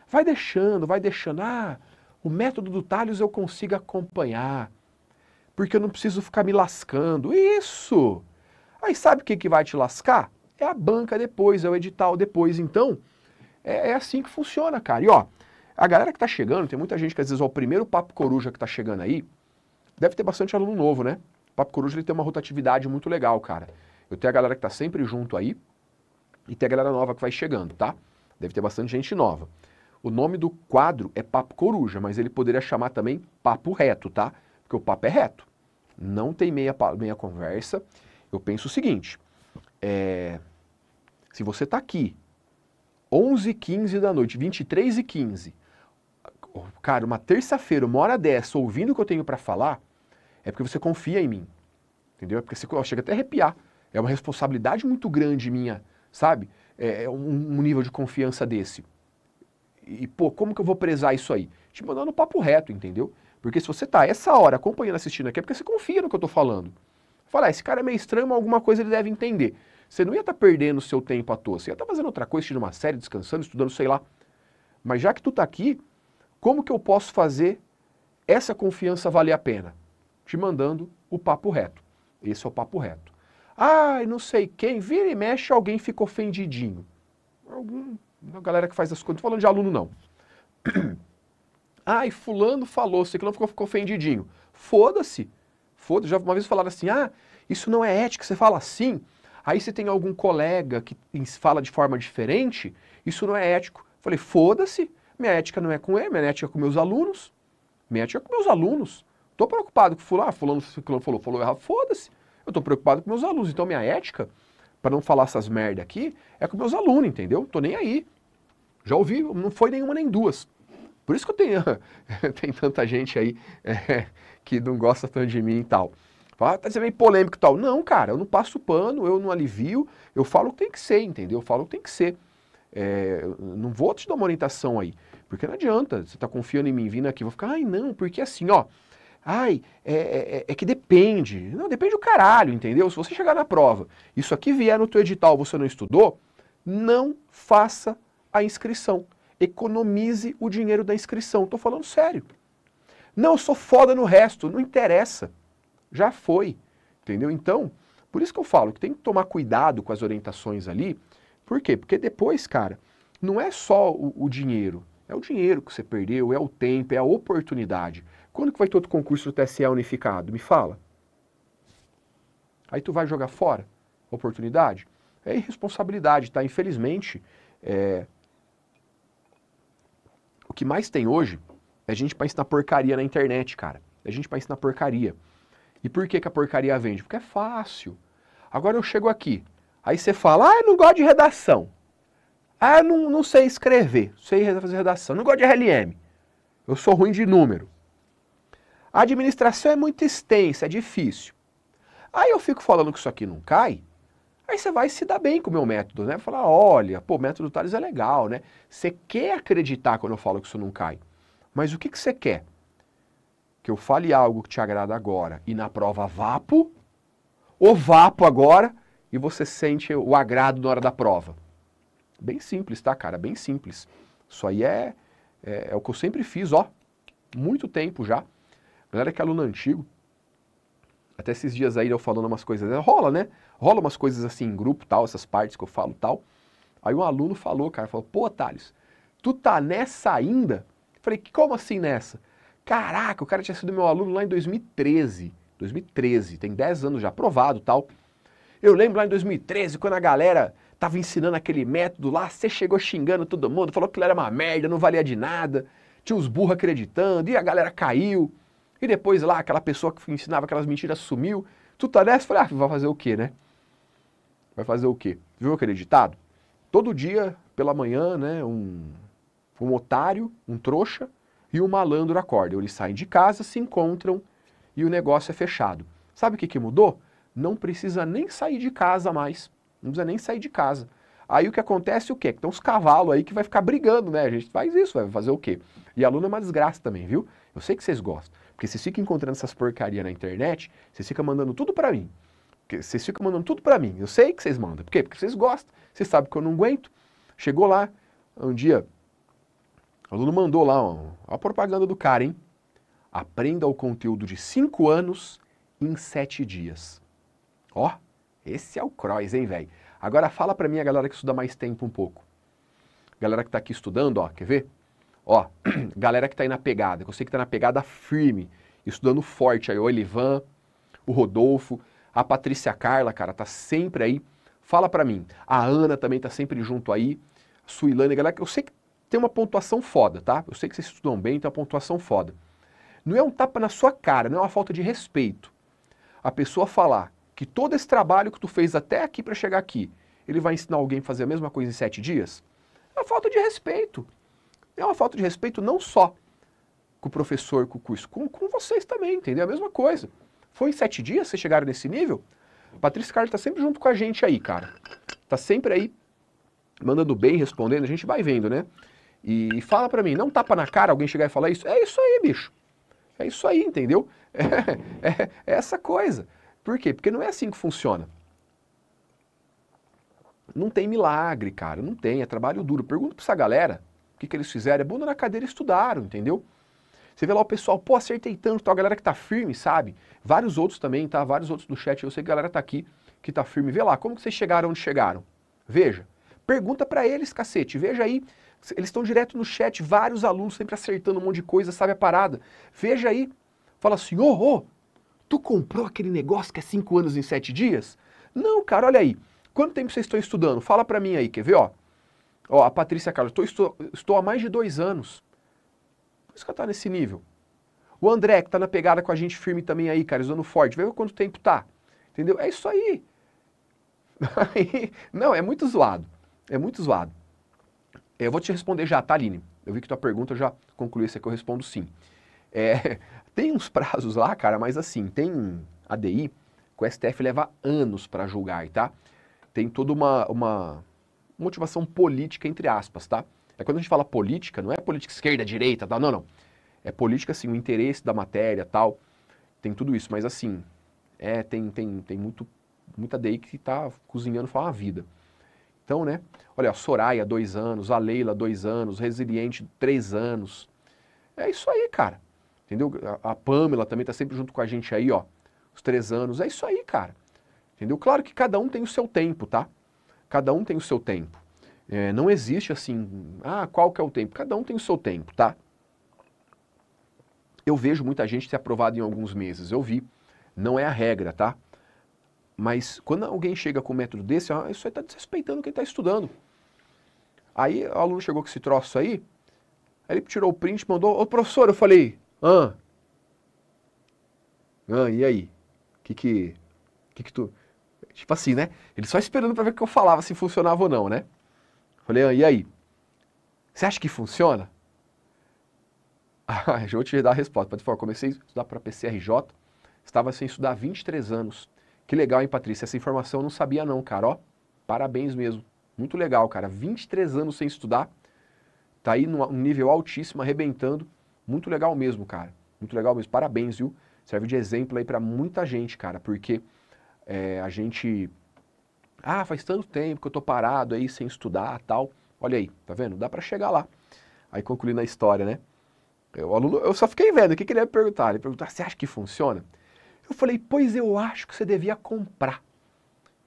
vai deixando, vai deixando, ah, o método do Tales eu consigo acompanhar, porque eu não preciso ficar me lascando. Isso! Aí sabe o que, que vai te lascar? É a banca depois, é o edital depois. Então, é, é assim que funciona, cara. E ó, a galera que tá chegando, tem muita gente que às vezes, ó, o primeiro Papo Coruja que tá chegando aí, deve ter bastante aluno novo, né? O Papo Coruja ele tem uma rotatividade muito legal, cara. Eu tenho a galera que tá sempre junto aí e tem a galera nova que vai chegando, tá? Deve ter bastante gente nova. O nome do quadro é Papo Coruja, mas ele poderia chamar também Papo Reto, tá? Porque o papo é reto. Não tem meia, meia conversa. Eu penso o seguinte: é, se você tá aqui, 11 15 da noite, 23 e 15, cara, uma terça-feira, uma hora dessa, ouvindo o que eu tenho para falar, é porque você confia em mim. Entendeu? É porque você, chega até a arrepiar. É uma responsabilidade muito grande minha, sabe? É, é um, um nível de confiança desse. E, pô, como que eu vou prezar isso aí? Te mandando o papo reto, entendeu? Porque se você tá essa hora acompanhando, assistindo aqui, é porque você confia no que eu tô falando. Falar, ah, esse cara é meio estranho, mas alguma coisa ele deve entender. Você não ia estar tá perdendo seu tempo à toa, você ia estar tá fazendo outra coisa, assistindo uma série, descansando, estudando, sei lá. Mas já que tu tá aqui, como que eu posso fazer essa confiança valer a pena? Te mandando o papo reto. Esse é o papo reto. Ai, não sei quem, vira e mexe, alguém fica ofendidinho. Algum, a galera que faz as coisas, não falando de aluno não. Ai, fulano falou, não ficou, ficou ofendidinho. Foda-se. Foda, já uma vez falaram assim, ah, isso não é ético você fala assim. Aí você tem algum colega que fala de forma diferente, isso não é ético. Falei, foda-se, minha ética não é com ele, minha ética é com meus alunos. Minha ética é com meus alunos. Tô preocupado com fulano, ah, fulano, falou, falou errado, foda-se. Eu estou preocupado com meus alunos, então minha ética, para não falar essas merda aqui, é com meus alunos, entendeu? Tô nem aí. Já ouvi, não foi nenhuma nem duas. Por isso que eu tenho, tem tanta gente aí é, que não gosta tanto de mim e tal. Fala, tá ah, sendo é meio polêmico e tal. Não, cara, eu não passo pano, eu não alivio, eu falo o que tem que ser, entendeu? Eu falo o que tem que ser. É, não vou te dar uma orientação aí, porque não adianta, você tá confiando em mim, vindo aqui, vou ficar, ai não, porque assim, ó, ai, é, é, é, é, que depende. Não, depende do caralho, entendeu? Se você chegar na prova, isso aqui vier no teu edital, você não estudou, não faça a inscrição. Economize o dinheiro da inscrição. Estou falando sério. Não, eu sou foda no resto, não interessa. Já foi, entendeu? Então, por isso que eu falo que tem que tomar cuidado com as orientações ali. Por quê? Porque depois, cara, não é só o, o dinheiro. É o dinheiro que você perdeu, é o tempo, é a oportunidade. Quando que vai ter outro concurso do TSE unificado? Me fala. Aí tu vai jogar fora a oportunidade? É irresponsabilidade, tá? Infelizmente, é... o que mais tem hoje é gente para ensinar porcaria na internet, cara. É gente para ensinar porcaria. E por que, que a porcaria vende? Porque é fácil. Agora eu chego aqui, aí você fala, ah, eu não gosto de redação. Ah, eu não, não sei escrever, sei fazer redação, não gosto de RLM. Eu sou ruim de número. A administração é muito extensa, é difícil. Aí eu fico falando que isso aqui não cai, aí você vai se dar bem com o meu método, né? Falar, olha, pô, o método Tales é legal, né? Você quer acreditar quando eu falo que isso não cai. Mas o que, que você quer? Que eu fale algo que te agrada agora e na prova vapo, ou vapo agora e você sente o agrado na hora da prova. Bem simples, tá, cara? Bem simples. Isso aí é, é, é o que eu sempre fiz, ó. Muito tempo já. A galera que é aluno antigo, até esses dias aí eu falando umas coisas, né, rola, né? Rola umas coisas assim em grupo, tal, essas partes que eu falo, tal. Aí um aluno falou, cara, falou, pô, Thales, tu tá nessa ainda? Falei, como assim nessa? Caraca, o cara tinha sido meu aluno lá em 2013. 2013, tem 10 anos já aprovado tal. Eu lembro lá em 2013, quando a galera tava ensinando aquele método lá, você chegou xingando todo mundo, falou que ele era uma merda, não valia de nada, tinha uns burros acreditando, e a galera caiu. E depois lá, aquela pessoa que ensinava aquelas mentiras sumiu. Tu tá dessa, falei, ah, vai fazer o quê, né? Vai fazer o quê? Viu aquele ditado? Todo dia, pela manhã, né, um, um otário, um trouxa e um malandro acordam. Eles saem de casa, se encontram e o negócio é fechado. Sabe o que, que mudou? Não precisa nem sair de casa mais. Não precisa nem sair de casa. Aí o que acontece é o quê? Então tem uns cavalos aí que vai ficar brigando, né? A gente faz isso, vai fazer o quê? E aluno é uma desgraça também, viu? Eu sei que vocês gostam. Porque vocês ficam encontrando essas porcaria na internet, vocês ficam mandando tudo para mim. vocês ficam mandando tudo para mim, eu sei que vocês mandam, por quê? Porque vocês gostam, vocês sabem que eu não aguento. Chegou lá, um dia, o aluno mandou lá, ó, a propaganda do cara, hein? Aprenda o conteúdo de 5 anos em 7 dias. Ó, esse é o cross, hein, velho? Agora fala para mim a galera que estuda mais tempo um pouco. Galera que está aqui estudando, ó, quer ver? Ó, galera que tá aí na pegada, que eu sei que tá na pegada firme, estudando forte aí, o Elivan, o Rodolfo, a Patrícia Carla, cara, tá sempre aí. Fala para mim. A Ana também tá sempre junto aí. Suilane, galera, eu sei que tem uma pontuação foda, tá? Eu sei que vocês estudam bem, tem uma pontuação foda. Não é um tapa na sua cara, não é uma falta de respeito. A pessoa falar que todo esse trabalho que tu fez até aqui para chegar aqui, ele vai ensinar alguém a fazer a mesma coisa em sete dias? É uma falta de respeito. É uma falta de respeito não só com o professor, com o curso, com, com vocês também, entendeu? É a mesma coisa. Foi em sete dias, vocês chegaram nesse nível? Patrícia Carlos está sempre junto com a gente aí, cara. Está sempre aí mandando bem, respondendo, a gente vai vendo, né? E fala para mim, não tapa na cara alguém chegar e falar isso. É isso aí, bicho. É isso aí, entendeu? É, é, é essa coisa. Por quê? Porque não é assim que funciona. Não tem milagre, cara. Não tem. É trabalho duro. Pergunta para essa galera que, que eles fizeram? É bunda na cadeira e estudaram, entendeu? Você vê lá o pessoal, pô, acertei tanto, tá? a galera que tá firme, sabe? Vários outros também, tá? Vários outros do chat, eu sei que a galera tá aqui, que tá firme. Vê lá, como que vocês chegaram onde chegaram? Veja. Pergunta para eles, cacete. Veja aí, eles estão direto no chat, vários alunos sempre acertando um monte de coisa, sabe a parada. Veja aí, fala assim, ô, oh, oh, tu comprou aquele negócio que é cinco anos em sete dias? Não, cara, olha aí. Quanto tempo vocês estão estudando? Fala para mim aí, quer ver, ó? Ó, a Patrícia Carlos, tô, estou, estou há mais de dois anos. Por isso que ela está nesse nível. O André, que está na pegada com a gente firme também aí, cara, usando forte. Vê quanto tempo tá. Entendeu? É isso aí. Não, é muito zoado. É muito zoado. Eu vou te responder já, tá, Aline? Eu vi que tua pergunta eu já concluí essa que eu respondo sim. É, tem uns prazos lá, cara, mas assim, tem ADI que o STF leva anos para julgar, tá? Tem toda uma, uma motivação política, entre aspas, tá? É quando a gente fala política, não é política esquerda, direita, tal, não, não. É política, assim, o interesse da matéria, tal. Tem tudo isso, mas assim, é, tem, tem, tem muito, muita DEI que tá cozinhando falar a vida. Então, né? Olha, a Soraya, dois anos, a Leila, dois anos, Resiliente, três anos. É isso aí, cara. Entendeu? A, Pamela também tá sempre junto com a gente aí, ó. Os três anos. É isso aí, cara. Entendeu? Claro que cada um tem o seu tempo, tá? Cada um tem o seu tempo. É, não existe assim, ah, qual que é o tempo? Cada um tem o seu tempo, tá? Eu vejo muita gente ser aprovada em alguns meses, eu vi. Não é a regra, tá? Mas quando alguém chega com um método desse, ah, isso aí está desrespeitando quem está estudando. Aí o aluno chegou com esse troço aí, aí ele tirou o print, mandou, ô professor, eu falei, ah, ah e aí? Que que, que que tu... Tipo assim, né? Ele só esperando para ver o que eu falava, se funcionava ou não, né? Falei, ah, e aí? Você acha que funciona? Ah, já vou te dar a resposta. Pode falar. comecei a estudar para PCRJ, estava sem estudar há 23 anos. Que legal, hein, Patrícia? Essa informação eu não sabia não, cara. Ó, parabéns mesmo. Muito legal, cara. 23 anos sem estudar. Tá aí num nível altíssimo, arrebentando. Muito legal mesmo, cara. Muito legal mesmo. Parabéns, viu? Serve de exemplo aí para muita gente, cara, porque é, a gente. Ah, faz tanto tempo que eu tô parado aí sem estudar tal. Olha aí, tá vendo? Dá para chegar lá. Aí concluindo a história, né? Eu, o aluno, eu só fiquei vendo o que, que ele ia perguntar. Ele perguntou: ah, você acha que funciona? Eu falei: pois eu acho que você devia comprar.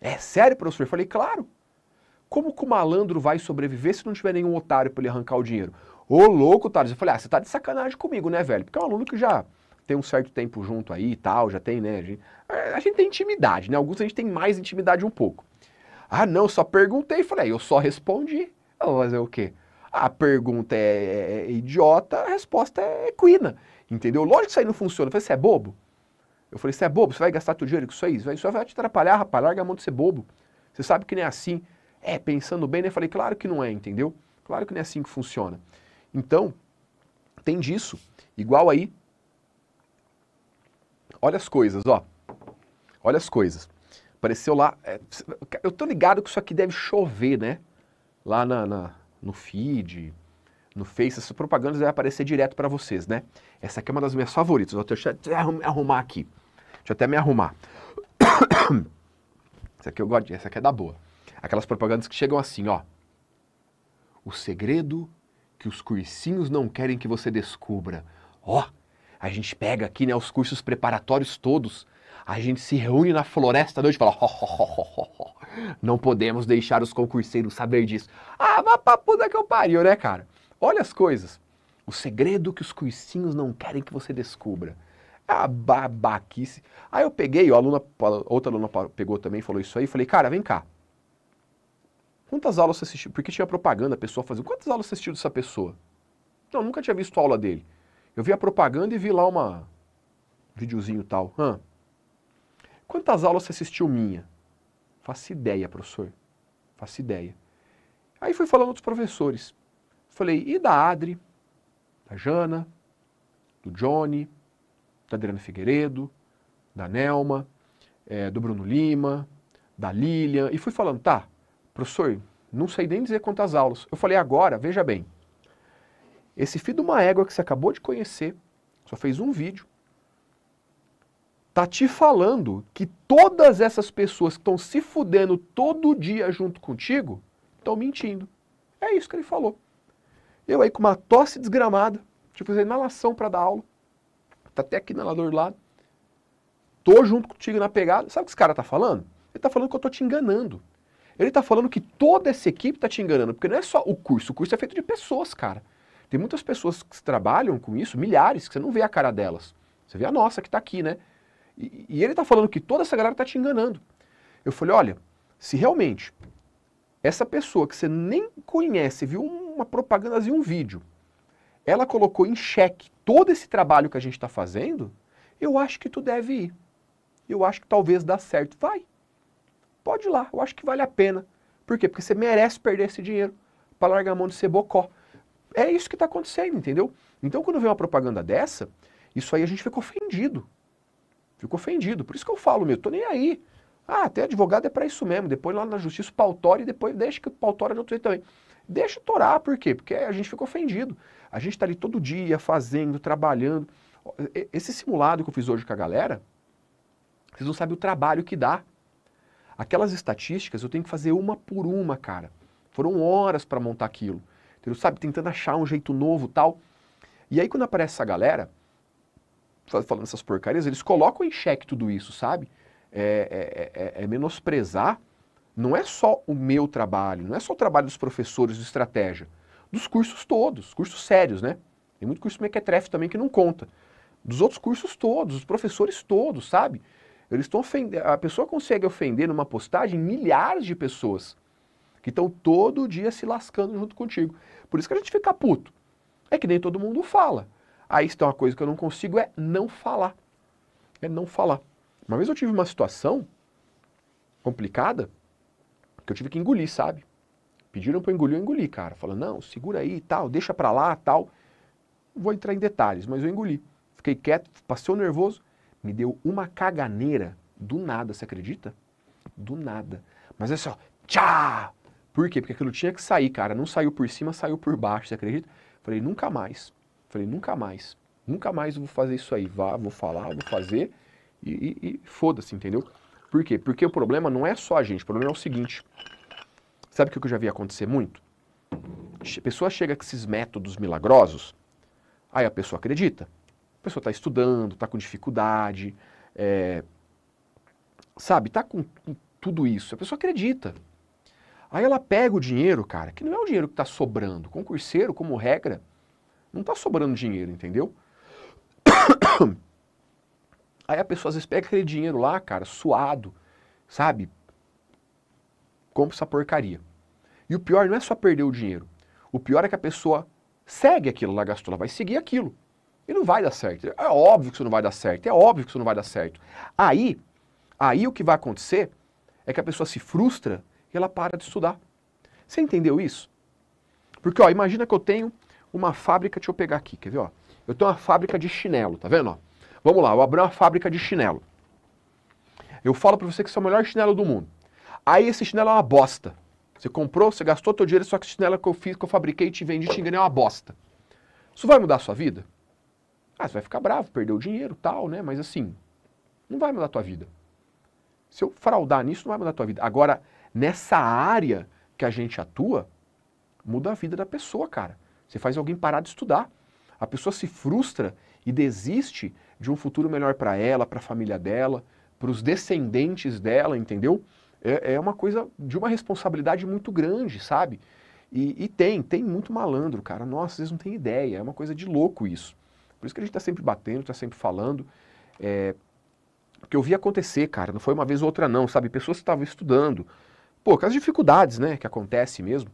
É sério, professor? Eu falei: claro. Como que o malandro vai sobreviver se não tiver nenhum otário para ele arrancar o dinheiro? Ô louco, Thales. Eu falei: ah, você tá de sacanagem comigo, né, velho? Porque é um aluno que já tem um certo tempo junto aí e tal, já tem, né? A gente, a gente tem intimidade, né? Alguns a gente tem mais intimidade um pouco. Ah, não, só perguntei. Falei, ah, eu só respondi. Eu vou fazer o quê? A pergunta é, é, é, é idiota, a resposta é, é equina. Entendeu? Lógico que isso aí não funciona. Eu falei, você é bobo? Eu falei, você é bobo? Você vai gastar teu dinheiro com isso aí? Isso aí vai te atrapalhar, rapaz. Larga a mão de ser bobo. Você sabe que nem é assim. É, pensando bem, né? Eu falei, claro que não é, entendeu? Claro que não é assim que funciona. Então, tem disso. Igual aí, olha as coisas, ó. Olha as coisas. Apareceu lá. É, eu tô ligado que isso aqui deve chover, né? Lá na, na no feed, no Face, essas propagandas vai aparecer direto para vocês, né? Essa aqui é uma das minhas favoritas. Deixa eu me arrumar aqui. Deixa eu até me arrumar. Essa aqui eu gosto, essa aqui é da boa. Aquelas propagandas que chegam assim, ó. O segredo que os cursinhos não querem que você descubra. Ó, oh, a gente pega aqui, né, os cursos preparatórios todos, a gente se reúne na floresta à noite e fala: ho, ho, ho, não podemos deixar os concurseiros saber disso. Ah, vá pra puta que eu pariu, né, cara? Olha as coisas. O segredo que os cursinhos não querem que você descubra. É a babaquice. Aí eu peguei, o outra aluna pegou também, falou isso aí, falei, cara, vem cá. Quantas aulas você assistiu? Porque tinha propaganda, a pessoa fazia. Quantas aulas você assistiu dessa pessoa? Não, nunca tinha visto a aula dele. Eu vi a propaganda e vi lá uma videozinho tal. Hã, quantas aulas você assistiu minha? Faço ideia, professor. Faço ideia. Aí fui falando dos professores. Falei, e da Adri, da Jana, do Johnny, da Adriana Figueiredo, da Nelma, é, do Bruno Lima, da Lilian. E fui falando, tá, professor, não sei nem dizer quantas aulas. Eu falei, agora, veja bem. Esse filho de uma égua que você acabou de conhecer, só fez um vídeo, tá te falando que todas essas pessoas que estão se fudendo todo dia junto contigo estão mentindo. É isso que ele falou. Eu aí com uma tosse desgramada, tive que fazer inalação para dar aula. Tá até aqui inalador do lado. Tô junto contigo na pegada. Sabe o que esse cara tá falando? Ele tá falando que eu tô te enganando. Ele tá falando que toda essa equipe tá te enganando, porque não é só o curso, o curso é feito de pessoas, cara. Tem muitas pessoas que trabalham com isso, milhares, que você não vê a cara delas. Você vê a nossa que está aqui, né? E, e ele está falando que toda essa galera está te enganando. Eu falei, olha, se realmente essa pessoa que você nem conhece, viu uma propaganda e um vídeo, ela colocou em xeque todo esse trabalho que a gente está fazendo, eu acho que tu deve ir. Eu acho que talvez dá certo. Vai. Pode ir lá, eu acho que vale a pena. Por quê? Porque você merece perder esse dinheiro para largar a mão de ser bocó. É isso que está acontecendo, entendeu? Então, quando vem uma propaganda dessa, isso aí a gente fica ofendido. Fica ofendido. Por isso que eu falo, meu, tô nem aí. Ah, até advogado é para isso mesmo. Depois lá na justiça pautória e depois deixa que pautória no outro jeito também. Deixa torar, por quê? Porque a gente fica ofendido. A gente está ali todo dia fazendo, trabalhando. Esse simulado que eu fiz hoje com a galera, vocês não sabem o trabalho que dá. Aquelas estatísticas eu tenho que fazer uma por uma, cara. Foram horas para montar aquilo entendeu? sabe? Tentando achar um jeito novo tal. E aí quando aparece essa galera, falando essas porcarias, eles colocam em xeque tudo isso, sabe? É, é, é, é, é, menosprezar, não é só o meu trabalho, não é só o trabalho dos professores de estratégia, dos cursos todos, cursos sérios, né? Tem muito curso mequetrefe também que não conta. Dos outros cursos todos, os professores todos, sabe? Eles estão ofendendo, a pessoa consegue ofender numa postagem milhares de pessoas que estão todo dia se lascando junto contigo. Por isso que a gente fica puto. É que nem todo mundo fala. Aí se tem uma coisa que eu não consigo é não falar. É não falar. Uma vez eu tive uma situação complicada que eu tive que engolir, sabe? Pediram para eu engolir, eu engoli, cara. Falando, não, segura aí e tal, deixa para lá tal. vou entrar em detalhes, mas eu engoli. Fiquei quieto, passei o nervoso. Me deu uma caganeira do nada, você acredita? Do nada. Mas é só, tchau! Por quê? Porque aquilo tinha que sair, cara. Não saiu por cima, saiu por baixo, você acredita? Falei, nunca mais. Falei, nunca mais. Nunca mais vou fazer isso aí. Vá, vou falar, vou fazer e, e, e foda-se, entendeu? Por quê? Porque o problema não é só a gente, o problema é o seguinte. Sabe o que eu já vi acontecer muito? A pessoa chega com esses métodos milagrosos, aí a pessoa acredita. A pessoa está estudando, está com dificuldade, é, sabe, está com, com tudo isso. A pessoa acredita. Aí ela pega o dinheiro, cara, que não é o dinheiro que está sobrando. Concurseiro, como regra, não está sobrando dinheiro, entendeu? Aí a pessoa às vezes pega aquele dinheiro lá, cara, suado, sabe? Compra essa porcaria. E o pior não é só perder o dinheiro. O pior é que a pessoa segue aquilo, ela gastou, ela vai seguir aquilo. E não vai dar certo. É óbvio que isso não vai dar certo, é óbvio que isso não vai dar certo. Aí, aí o que vai acontecer é que a pessoa se frustra e ela para de estudar. Você entendeu isso? Porque, ó, imagina que eu tenho uma fábrica, deixa eu pegar aqui, quer ver, ó. Eu tenho uma fábrica de chinelo, tá vendo, ó? Vamos lá, eu abri uma fábrica de chinelo. Eu falo para você que isso é o melhor chinelo do mundo. Aí esse chinelo é uma bosta. Você comprou, você gastou teu dinheiro, só que o chinelo que eu fiz, que eu fabriquei, te vendi, te enganei, é uma bosta. Isso vai mudar a sua vida? Ah, você vai ficar bravo, perdeu o dinheiro, tal, né? Mas assim, não vai mudar a tua vida. Se eu fraudar nisso, não vai mudar a tua vida. Agora, nessa área que a gente atua, muda a vida da pessoa, cara. Você faz alguém parar de estudar. A pessoa se frustra e desiste de um futuro melhor para ela, para a família dela, para os descendentes dela, entendeu? É, é, uma coisa de uma responsabilidade muito grande, sabe? E, e tem, tem muito malandro, cara. Nossa, vocês não têm ideia. É uma coisa de louco isso. Por isso que a gente está sempre batendo, está sempre falando. É, porque eu vi acontecer, cara. Não foi uma vez ou outra, não, sabe? Pessoas que estavam estudando, pô, com as dificuldades, né, que acontece mesmo.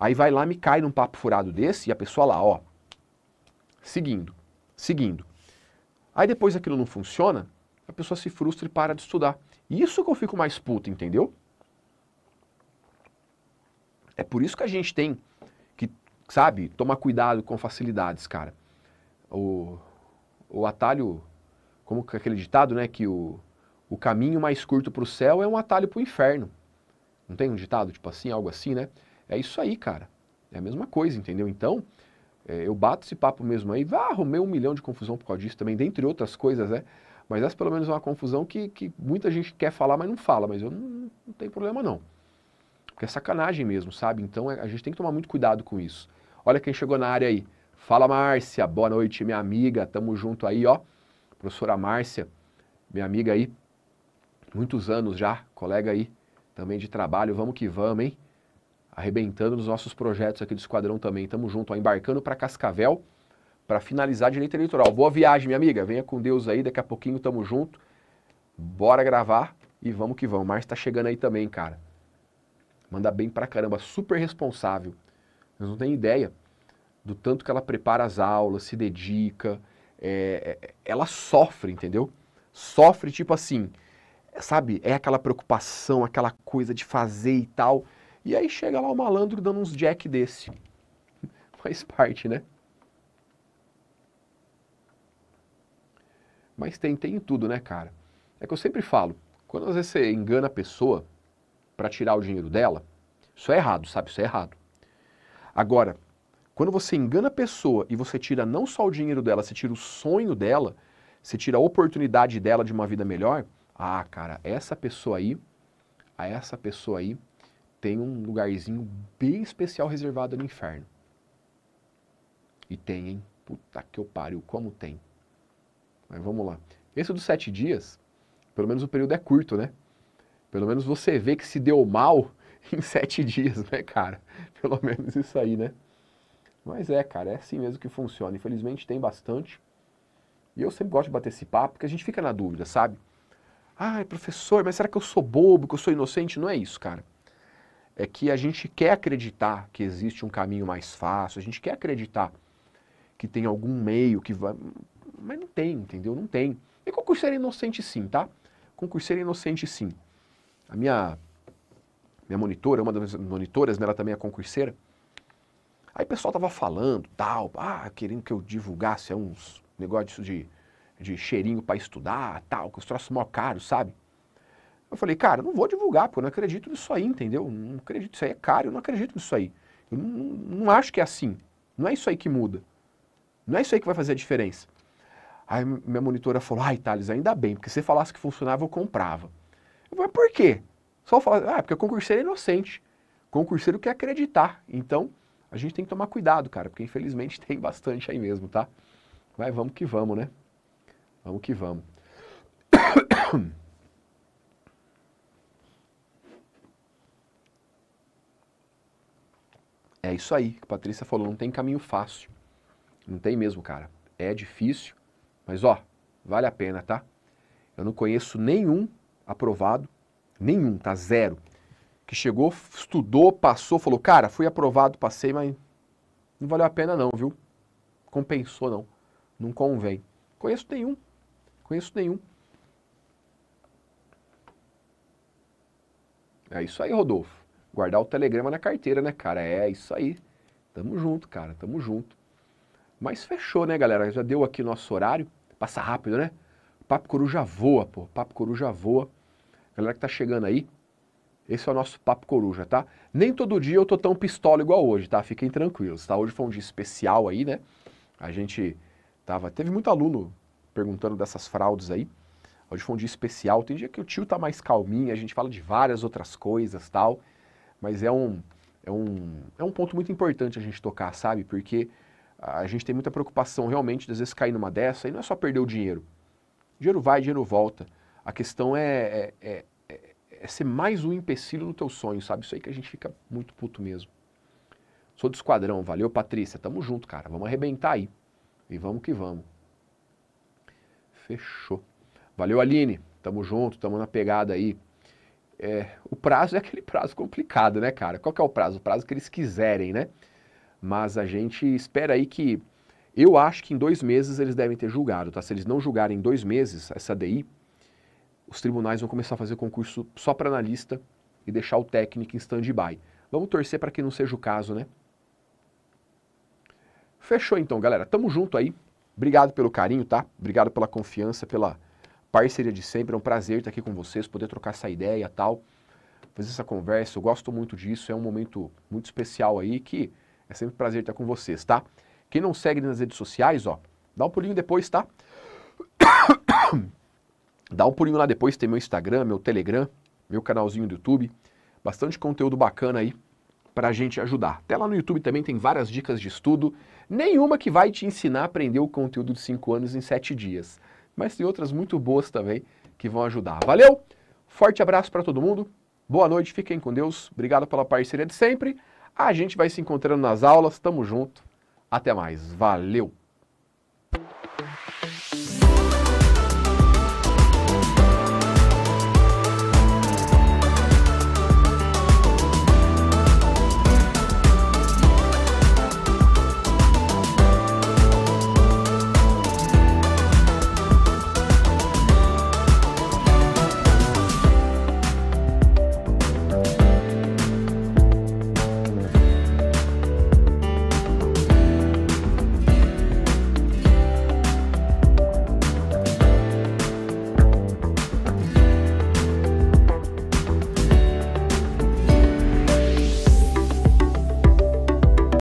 Aí vai lá, me cai num papo furado desse e a pessoa lá, ó, seguindo, seguindo. Aí depois aquilo não funciona, a pessoa se frustra e para de estudar. Isso que eu fico mais puto, entendeu? É por isso que a gente tem que, sabe, tomar cuidado com facilidades, cara. O, o atalho, como é aquele ditado, né, que o, o caminho mais curto para o céu é um atalho para o inferno. Não tem um ditado tipo assim, algo assim, né? É isso aí, cara. É a mesma coisa, entendeu? Então, é, eu bato esse papo mesmo aí, vá, arrumei um milhão de confusão por causa disso também, dentre outras coisas, né? Mas essa pelo menos é uma confusão que, que muita gente quer falar, mas não fala, mas eu não, não tem problema não. Porque é sacanagem mesmo, sabe? Então é, a gente tem que tomar muito cuidado com isso. Olha quem chegou na área aí. Fala Márcia, boa noite, minha amiga, tamo junto aí, ó. Professora Márcia, minha amiga aí, muitos anos já, colega aí, também de trabalho. Vamos que vamos, hein? Arrebentando nos nossos projetos aqui do Esquadrão também. Tamo junto, ó, embarcando para Cascavel para finalizar direito eleitoral. Boa viagem, minha amiga. Venha com Deus aí, daqui a pouquinho tamo junto. Bora gravar e vamos que vamos. mas tá chegando aí também, cara. Manda bem pra caramba, super responsável. Vocês não têm ideia do tanto que ela prepara as aulas, se dedica. É, é ela sofre, entendeu? Sofre, tipo assim, sabe? É aquela preocupação, aquela coisa de fazer e tal. E aí chega lá o malandro dando uns jack desse. Faz parte, né? Mas tem, tem em tudo, né, cara? É que eu sempre falo, quando às vezes você engana a pessoa para tirar o dinheiro dela, isso é errado, sabe? Isso é errado. Agora, quando você engana a pessoa e você tira não só o dinheiro dela, você tira o sonho dela, você tira a oportunidade dela de uma vida melhor, ah, cara, essa pessoa aí, a essa pessoa aí tem um lugarzinho bem especial reservado no inferno. E tem, hein? Puta que eu pariu, como tem. Mas vamos lá. Esse dos sete dias, pelo menos o período é curto, né? Pelo menos você vê que se deu mal em sete dias, né, cara? Pelo menos isso aí, né? Mas é, cara, é assim mesmo que funciona. Infelizmente tem bastante. E eu sempre gosto de bater esse papo, porque a gente fica na dúvida, sabe? Ai, professor, mas será que eu sou bobo, que eu sou inocente? Não é isso, cara. É que a gente quer acreditar que existe um caminho mais fácil, a gente quer acreditar que tem algum meio que vai. Mas não tem, entendeu? Não tem. E concurseiro inocente sim, tá? Concurseiro inocente sim. A minha, minha monitora, uma das monitoras, né, ela também é concurseira. Aí o pessoal tava falando, tal, ah, querendo que eu divulgasse é, uns negócios de de cheirinho para estudar, tal, que os troços mó caros, sabe? Eu falei, cara, não vou divulgar, porque eu não acredito nisso aí, entendeu? Não acredito, isso aí é caro, eu não acredito nisso aí. Eu não, não acho que é assim. Não é isso aí que muda. Não é isso aí que vai fazer a diferença. Aí minha monitora falou, ai, Thales, ainda bem, porque se você falasse que funcionava, eu comprava. Eu falei, por quê? Só falar, ah, porque o concurseiro é inocente. O concurseiro quer acreditar. Então, a gente tem que tomar cuidado, cara, porque infelizmente tem bastante aí mesmo, tá? Mas vamos que vamos, né? Vamos que vamos. É isso aí que a Patrícia falou, não tem caminho fácil. Não tem mesmo, cara. É difícil, mas ó, vale a pena, tá? Eu não conheço nenhum aprovado, nenhum, tá zero, que chegou, estudou, passou, falou: "Cara, fui aprovado, passei, mas não valeu a pena não, viu? Compensou não. Não convém". Conheço nenhum. Conheço nenhum. É isso aí, Rodolfo. Guardar o telegrama na carteira, né, cara? É isso aí. Tamo junto, cara. Tamo junto. Mas fechou, né, galera? Já deu aqui nosso horário. Passa rápido, né? Papo Coruja voa, pô. Papo Coruja voa. Galera que tá chegando aí, esse é o nosso Papo Coruja, tá? Nem todo dia eu tô tão pistola igual hoje, tá? Fiquem tranquilos, tá? Hoje foi um dia especial aí, né? A gente tava... Teve muito aluno perguntando dessas fraudes aí. Hoje foi um dia especial. Tem dia que o tio tá mais calminho, a gente fala de várias outras coisas tal. Mas é um, é um, é um ponto muito importante a gente tocar, sabe? Porque a gente tem muita preocupação realmente, de, às vezes cair numa dessa, e não é só perder o dinheiro. O dinheiro vai, dinheiro volta. A questão é, é, é, é ser mais um empecilho no teu sonho, sabe? Isso aí que a gente fica muito puto mesmo. Sou do esquadrão, valeu Patrícia, tamo junto, cara. Vamos arrebentar aí. E vamos que vamos. Fechou. Valeu, Aline. Tamo junto, tamo na pegada aí. É, o prazo é aquele prazo complicado, né, cara? Qual que é o prazo? O prazo que eles quiserem, né? Mas a gente espera aí que. Eu acho que em dois meses eles devem ter julgado, tá? Se eles não julgarem em dois meses essa DI, os tribunais vão começar a fazer concurso só para analista e deixar o técnico em stand-by. Vamos torcer para que não seja o caso, né? Fechou então, galera. Tamo junto aí. Obrigado pelo carinho, tá? Obrigado pela confiança, pela parceria de sempre. É um prazer estar aqui com vocês, poder trocar essa ideia tal, fazer essa conversa. Eu gosto muito disso, é um momento muito especial aí que é sempre um prazer estar com vocês, tá? Quem não segue nas redes sociais, ó, dá um pulinho depois, tá? dá um pulinho lá depois, tem meu Instagram, meu Telegram, meu canalzinho do YouTube. Bastante conteúdo bacana aí para a gente ajudar. Até lá no YouTube também tem várias dicas de estudo, nenhuma que vai te ensinar a aprender o conteúdo de 5 anos em 7 dias, mas tem outras muito boas também que vão ajudar. Valeu? Forte abraço para todo mundo, boa noite, fiquem com Deus, obrigado pela parceria de sempre, a gente vai se encontrando nas aulas, tamo junto, até mais, valeu!